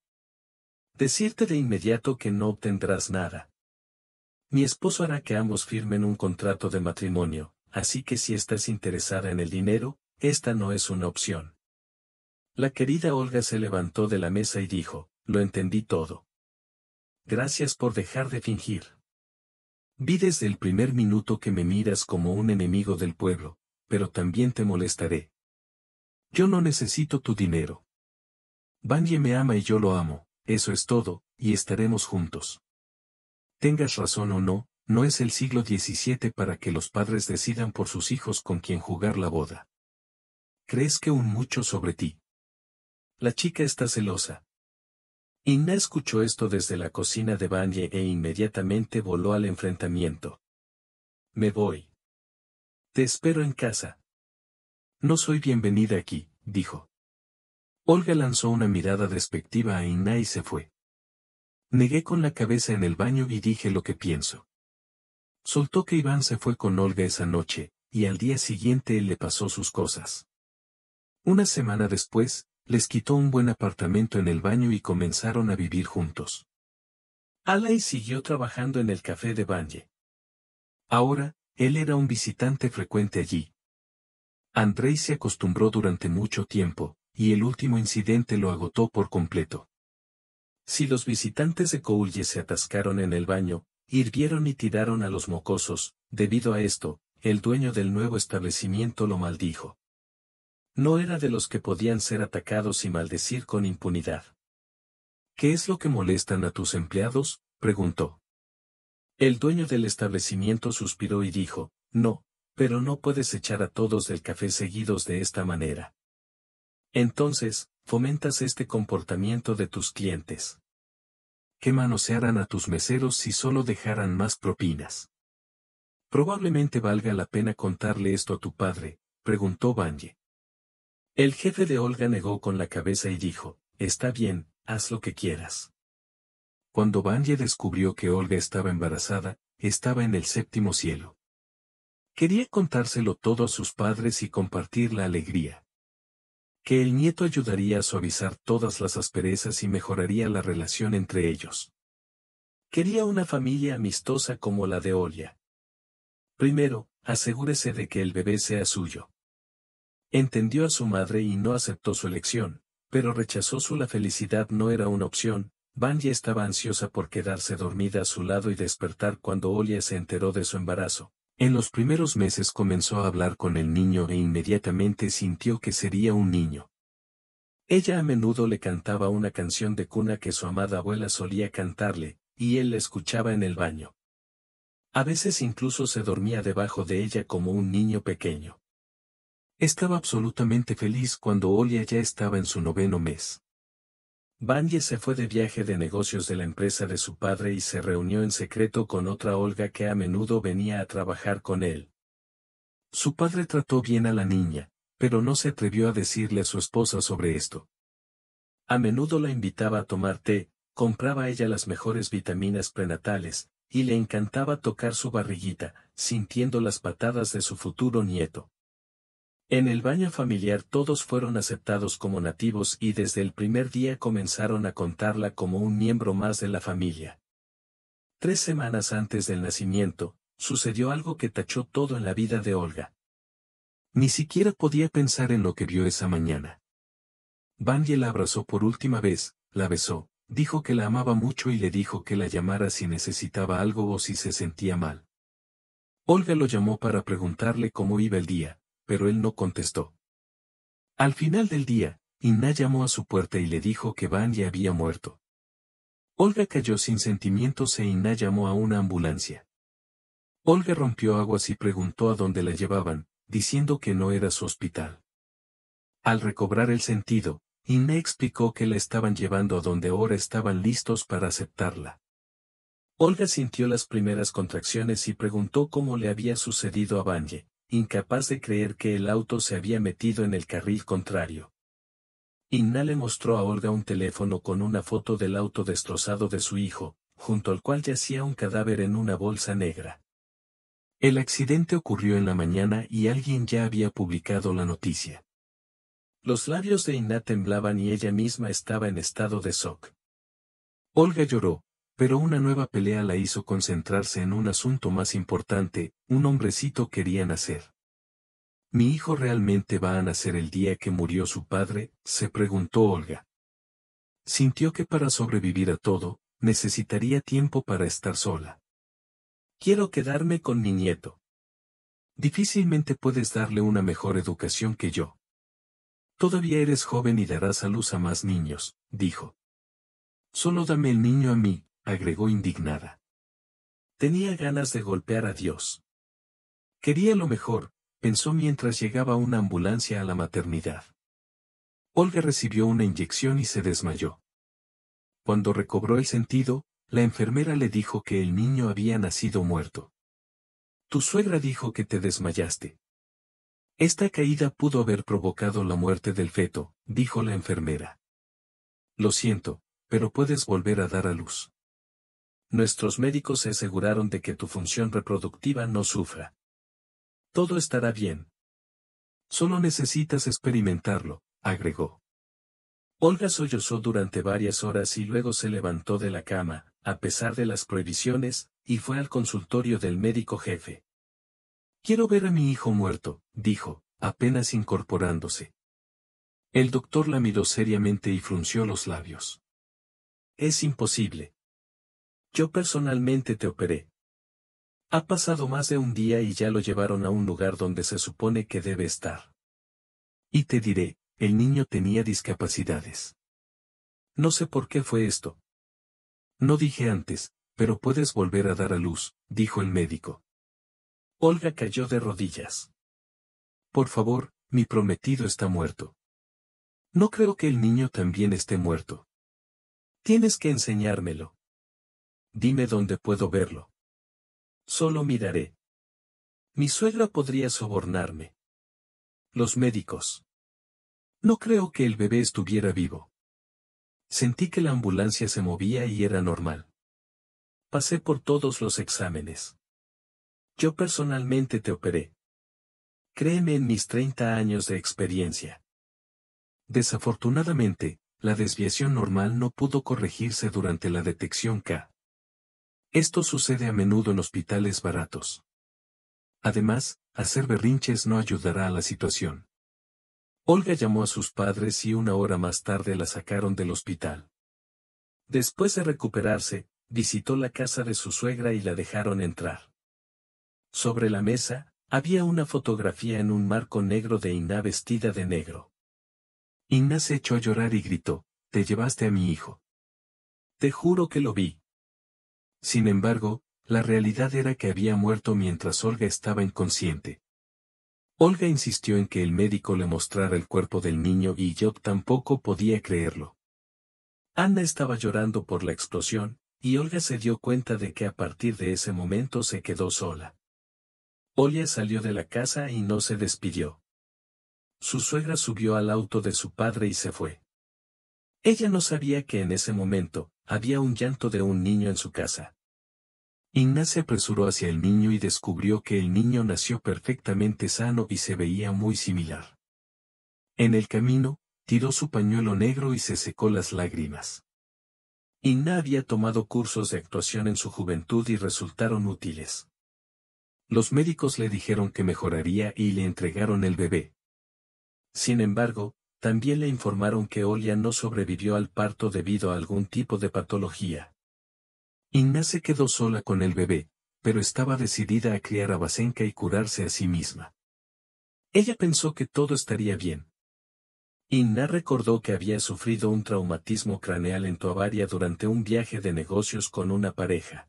Decirte de inmediato que no obtendrás nada. Mi esposo hará que ambos firmen un contrato de matrimonio, así que si estás interesada en el dinero, esta no es una opción. La querida Olga se levantó de la mesa y dijo, lo entendí todo. Gracias por dejar de fingir. Vi desde el primer minuto que me miras como un enemigo del pueblo, pero también te molestaré. Yo no necesito tu dinero. Banye me ama y yo lo amo, eso es todo, y estaremos juntos. Tengas razón o no, no es el siglo XVII para que los padres decidan por sus hijos con quién jugar la boda. Crees que un mucho sobre ti. La chica está celosa. Inna escuchó esto desde la cocina de Banye e inmediatamente voló al enfrentamiento. Me voy. Te espero en casa. No soy bienvenida aquí, dijo. Olga lanzó una mirada despectiva a Inna y se fue. Negué con la cabeza en el baño y dije lo que pienso. Soltó que Iván se fue con Olga esa noche, y al día siguiente él le pasó sus cosas. Una semana después, les quitó un buen apartamento en el baño y comenzaron a vivir juntos. Alay siguió trabajando en el café de Banje. Ahora, él era un visitante frecuente allí. Andrei se acostumbró durante mucho tiempo, y el último incidente lo agotó por completo. Si los visitantes de Koulye se atascaron en el baño, hirvieron y tiraron a los mocosos, debido a esto, el dueño del nuevo establecimiento lo maldijo. No era de los que podían ser atacados y maldecir con impunidad. ¿Qué es lo que molestan a tus empleados? preguntó. El dueño del establecimiento suspiró y dijo, No, pero no puedes echar a todos del café seguidos de esta manera. Entonces, fomentas este comportamiento de tus clientes. ¿Qué harán a tus meseros si solo dejaran más propinas? Probablemente valga la pena contarle esto a tu padre, preguntó Banje. El jefe de Olga negó con la cabeza y dijo, está bien, haz lo que quieras. Cuando Banje descubrió que Olga estaba embarazada, estaba en el séptimo cielo. Quería contárselo todo a sus padres y compartir la alegría que el nieto ayudaría a suavizar todas las asperezas y mejoraría la relación entre ellos. Quería una familia amistosa como la de Olia. Primero, asegúrese de que el bebé sea suyo. Entendió a su madre y no aceptó su elección, pero rechazó su la felicidad no era una opción, Vanya estaba ansiosa por quedarse dormida a su lado y despertar cuando Olia se enteró de su embarazo, en los primeros meses comenzó a hablar con el niño e inmediatamente sintió que sería un niño. Ella a menudo le cantaba una canción de cuna que su amada abuela solía cantarle, y él la escuchaba en el baño. A veces incluso se dormía debajo de ella como un niño pequeño. Estaba absolutamente feliz cuando Olia ya estaba en su noveno mes. Banje se fue de viaje de negocios de la empresa de su padre y se reunió en secreto con otra Olga que a menudo venía a trabajar con él. Su padre trató bien a la niña, pero no se atrevió a decirle a su esposa sobre esto. A menudo la invitaba a tomar té, compraba ella las mejores vitaminas prenatales, y le encantaba tocar su barriguita, sintiendo las patadas de su futuro nieto. En el baño familiar todos fueron aceptados como nativos y desde el primer día comenzaron a contarla como un miembro más de la familia. Tres semanas antes del nacimiento, sucedió algo que tachó todo en la vida de Olga. Ni siquiera podía pensar en lo que vio esa mañana. Bandy la abrazó por última vez, la besó, dijo que la amaba mucho y le dijo que la llamara si necesitaba algo o si se sentía mal. Olga lo llamó para preguntarle cómo iba el día, pero él no contestó. Al final del día, Iná llamó a su puerta y le dijo que Van había muerto. Olga cayó sin sentimientos e Iná llamó a una ambulancia. Olga rompió aguas y preguntó a dónde la llevaban, diciendo que no era su hospital. Al recobrar el sentido, Inna explicó que la estaban llevando a donde ahora estaban listos para aceptarla. Olga sintió las primeras contracciones y preguntó cómo le había sucedido a Banje incapaz de creer que el auto se había metido en el carril contrario. Inna le mostró a Olga un teléfono con una foto del auto destrozado de su hijo, junto al cual yacía un cadáver en una bolsa negra. El accidente ocurrió en la mañana y alguien ya había publicado la noticia. Los labios de Inna temblaban y ella misma estaba en estado de shock. Olga lloró, pero una nueva pelea la hizo concentrarse en un asunto más importante, un hombrecito quería nacer. ¿Mi hijo realmente va a nacer el día que murió su padre? se preguntó Olga. Sintió que para sobrevivir a todo, necesitaría tiempo para estar sola. Quiero quedarme con mi nieto. Difícilmente puedes darle una mejor educación que yo. Todavía eres joven y darás a luz a más niños, dijo. Solo dame el niño a mí, agregó indignada. Tenía ganas de golpear a Dios. Quería lo mejor, pensó mientras llegaba una ambulancia a la maternidad. Olga recibió una inyección y se desmayó. Cuando recobró el sentido, la enfermera le dijo que el niño había nacido muerto. Tu suegra dijo que te desmayaste. Esta caída pudo haber provocado la muerte del feto, dijo la enfermera. Lo siento, pero puedes volver a dar a luz nuestros médicos se aseguraron de que tu función reproductiva no sufra. Todo estará bien. Solo necesitas experimentarlo, agregó. Olga sollozó durante varias horas y luego se levantó de la cama, a pesar de las prohibiciones, y fue al consultorio del médico jefe. Quiero ver a mi hijo muerto, dijo, apenas incorporándose. El doctor la miró seriamente y frunció los labios. Es imposible. Yo personalmente te operé. Ha pasado más de un día y ya lo llevaron a un lugar donde se supone que debe estar. Y te diré, el niño tenía discapacidades. No sé por qué fue esto. No dije antes, pero puedes volver a dar a luz, dijo el médico. Olga cayó de rodillas. Por favor, mi prometido está muerto. No creo que el niño también esté muerto. Tienes que enseñármelo. Dime dónde puedo verlo. Solo miraré. Mi suegra podría sobornarme. Los médicos. No creo que el bebé estuviera vivo. Sentí que la ambulancia se movía y era normal. Pasé por todos los exámenes. Yo personalmente te operé. Créeme en mis 30 años de experiencia. Desafortunadamente, la desviación normal no pudo corregirse durante la detección K. Esto sucede a menudo en hospitales baratos. Además, hacer berrinches no ayudará a la situación. Olga llamó a sus padres y una hora más tarde la sacaron del hospital. Después de recuperarse, visitó la casa de su suegra y la dejaron entrar. Sobre la mesa, había una fotografía en un marco negro de Iná vestida de negro. Iná se echó a llorar y gritó, Te llevaste a mi hijo. Te juro que lo vi. Sin embargo, la realidad era que había muerto mientras Olga estaba inconsciente. Olga insistió en que el médico le mostrara el cuerpo del niño y yo tampoco podía creerlo. Anna estaba llorando por la explosión, y Olga se dio cuenta de que a partir de ese momento se quedó sola. Olga salió de la casa y no se despidió. Su suegra subió al auto de su padre y se fue. Ella no sabía que en ese momento, había un llanto de un niño en su casa. Inna se apresuró hacia el niño y descubrió que el niño nació perfectamente sano y se veía muy similar. En el camino, tiró su pañuelo negro y se secó las lágrimas. Inna había tomado cursos de actuación en su juventud y resultaron útiles. Los médicos le dijeron que mejoraría y le entregaron el bebé. Sin embargo, también le informaron que Olia no sobrevivió al parto debido a algún tipo de patología. Inna se quedó sola con el bebé, pero estaba decidida a criar a Basenka y curarse a sí misma. Ella pensó que todo estaría bien. Inna recordó que había sufrido un traumatismo craneal en Tuavaria durante un viaje de negocios con una pareja.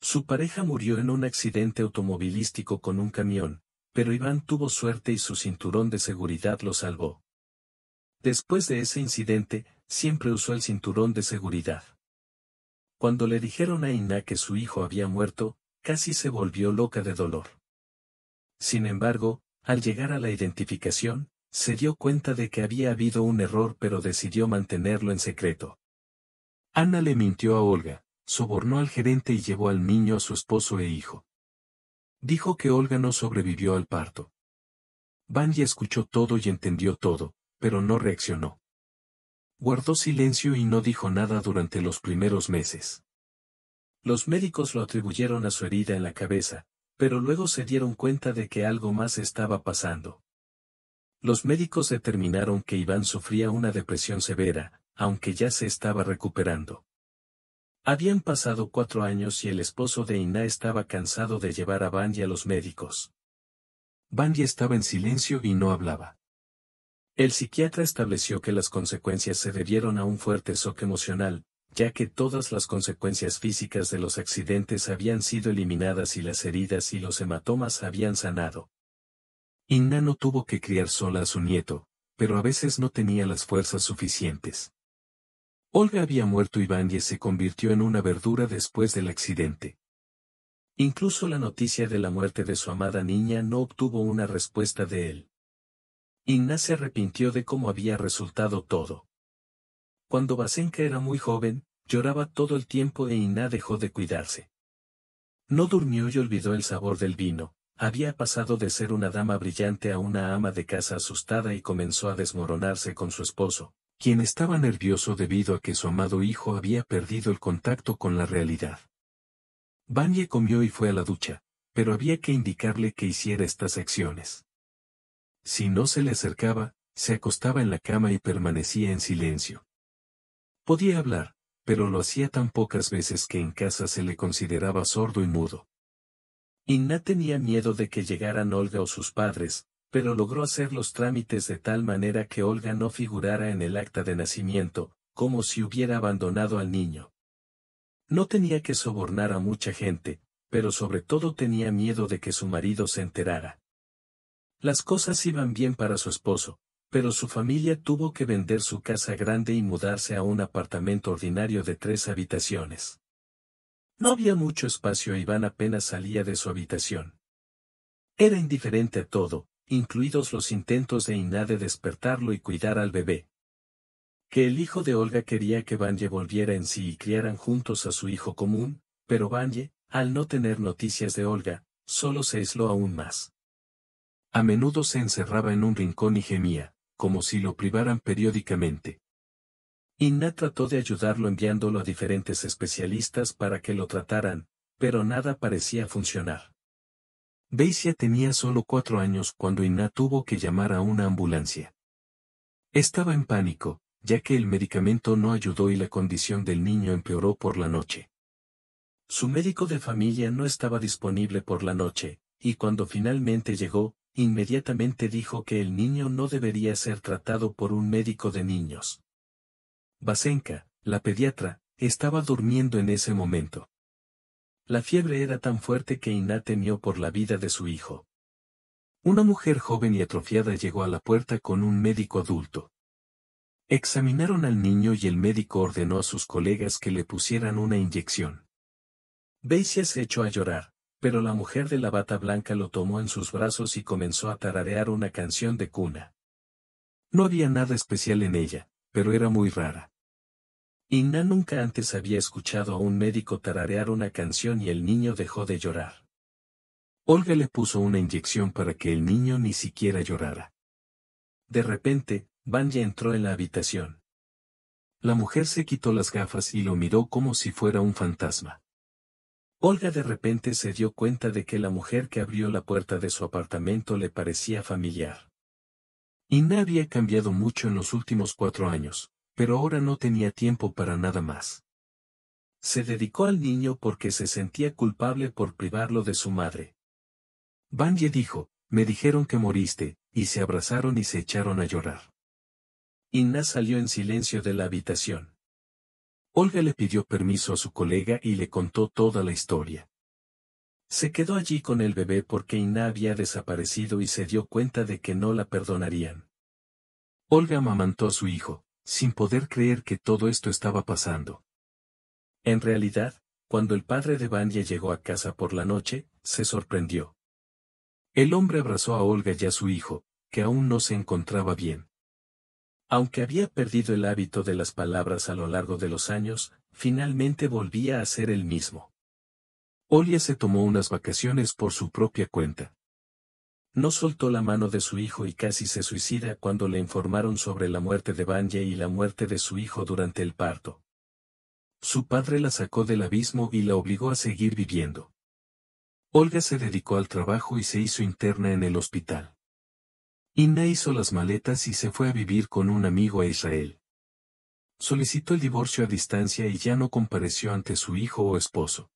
Su pareja murió en un accidente automovilístico con un camión, pero Iván tuvo suerte y su cinturón de seguridad lo salvó. Después de ese incidente, siempre usó el cinturón de seguridad. Cuando le dijeron a Ina que su hijo había muerto, casi se volvió loca de dolor. Sin embargo, al llegar a la identificación, se dio cuenta de que había habido un error pero decidió mantenerlo en secreto. Ana le mintió a Olga, sobornó al gerente y llevó al niño a su esposo e hijo. Dijo que Olga no sobrevivió al parto. Vanya escuchó todo y entendió todo, pero no reaccionó. Guardó silencio y no dijo nada durante los primeros meses. Los médicos lo atribuyeron a su herida en la cabeza, pero luego se dieron cuenta de que algo más estaba pasando. Los médicos determinaron que Iván sufría una depresión severa, aunque ya se estaba recuperando. Habían pasado cuatro años y el esposo de Iná estaba cansado de llevar a Bandy a los médicos. Bandy estaba en silencio y no hablaba. El psiquiatra estableció que las consecuencias se debieron a un fuerte shock emocional, ya que todas las consecuencias físicas de los accidentes habían sido eliminadas y las heridas y los hematomas habían sanado. Inna no tuvo que criar sola a su nieto, pero a veces no tenía las fuerzas suficientes. Olga había muerto y Bandy se convirtió en una verdura después del accidente. Incluso la noticia de la muerte de su amada niña no obtuvo una respuesta de él. Inna se arrepintió de cómo había resultado todo. Cuando Basenka era muy joven, lloraba todo el tiempo e Iná dejó de cuidarse. No durmió y olvidó el sabor del vino, había pasado de ser una dama brillante a una ama de casa asustada y comenzó a desmoronarse con su esposo, quien estaba nervioso debido a que su amado hijo había perdido el contacto con la realidad. Vanya comió y fue a la ducha, pero había que indicarle que hiciera estas acciones. Si no se le acercaba, se acostaba en la cama y permanecía en silencio. Podía hablar, pero lo hacía tan pocas veces que en casa se le consideraba sordo y mudo. Inna tenía miedo de que llegaran Olga o sus padres, pero logró hacer los trámites de tal manera que Olga no figurara en el acta de nacimiento, como si hubiera abandonado al niño. No tenía que sobornar a mucha gente, pero sobre todo tenía miedo de que su marido se enterara. Las cosas iban bien para su esposo, pero su familia tuvo que vender su casa grande y mudarse a un apartamento ordinario de tres habitaciones. No había mucho espacio y Iván apenas salía de su habitación. Era indiferente a todo, incluidos los intentos de de despertarlo y cuidar al bebé. Que el hijo de Olga quería que Vanje volviera en sí y criaran juntos a su hijo común, pero Vanje, al no tener noticias de Olga, solo se aisló aún más. A menudo se encerraba en un rincón y gemía, como si lo privaran periódicamente. Inna trató de ayudarlo enviándolo a diferentes especialistas para que lo trataran, pero nada parecía funcionar. Beisia tenía solo cuatro años cuando Inna tuvo que llamar a una ambulancia. Estaba en pánico, ya que el medicamento no ayudó y la condición del niño empeoró por la noche. Su médico de familia no estaba disponible por la noche, y cuando finalmente llegó, inmediatamente dijo que el niño no debería ser tratado por un médico de niños. Basenka, la pediatra, estaba durmiendo en ese momento. La fiebre era tan fuerte que Iná temió por la vida de su hijo. Una mujer joven y atrofiada llegó a la puerta con un médico adulto. Examinaron al niño y el médico ordenó a sus colegas que le pusieran una inyección. Beisia se echó a llorar pero la mujer de la bata blanca lo tomó en sus brazos y comenzó a tararear una canción de cuna. No había nada especial en ella, pero era muy rara. Inna nunca antes había escuchado a un médico tararear una canción y el niño dejó de llorar. Olga le puso una inyección para que el niño ni siquiera llorara. De repente, Vanya entró en la habitación. La mujer se quitó las gafas y lo miró como si fuera un fantasma. Olga de repente se dio cuenta de que la mujer que abrió la puerta de su apartamento le parecía familiar. Y había cambiado mucho en los últimos cuatro años, pero ahora no tenía tiempo para nada más. Se dedicó al niño porque se sentía culpable por privarlo de su madre. Vanya dijo, me dijeron que moriste, y se abrazaron y se echaron a llorar. Inna salió en silencio de la habitación. Olga le pidió permiso a su colega y le contó toda la historia. Se quedó allí con el bebé porque Ina había desaparecido y se dio cuenta de que no la perdonarían. Olga amamantó a su hijo, sin poder creer que todo esto estaba pasando. En realidad, cuando el padre de Vanya llegó a casa por la noche, se sorprendió. El hombre abrazó a Olga y a su hijo, que aún no se encontraba bien. Aunque había perdido el hábito de las palabras a lo largo de los años, finalmente volvía a ser el mismo. Olia se tomó unas vacaciones por su propia cuenta. No soltó la mano de su hijo y casi se suicida cuando le informaron sobre la muerte de Banja y la muerte de su hijo durante el parto. Su padre la sacó del abismo y la obligó a seguir viviendo. Olga se dedicó al trabajo y se hizo interna en el hospital. Inna hizo las maletas y se fue a vivir con un amigo a Israel. Solicitó el divorcio a distancia y ya no compareció ante su hijo o esposo.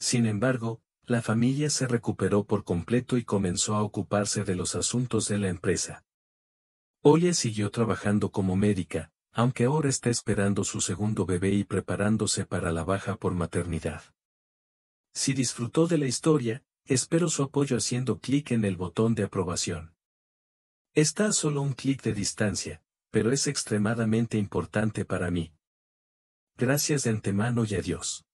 Sin embargo, la familia se recuperó por completo y comenzó a ocuparse de los asuntos de la empresa. Olia siguió trabajando como médica, aunque ahora está esperando su segundo bebé y preparándose para la baja por maternidad. Si disfrutó de la historia, espero su apoyo haciendo clic en el botón de aprobación. Está a solo un clic de distancia, pero es extremadamente importante para mí. Gracias de antemano y adiós.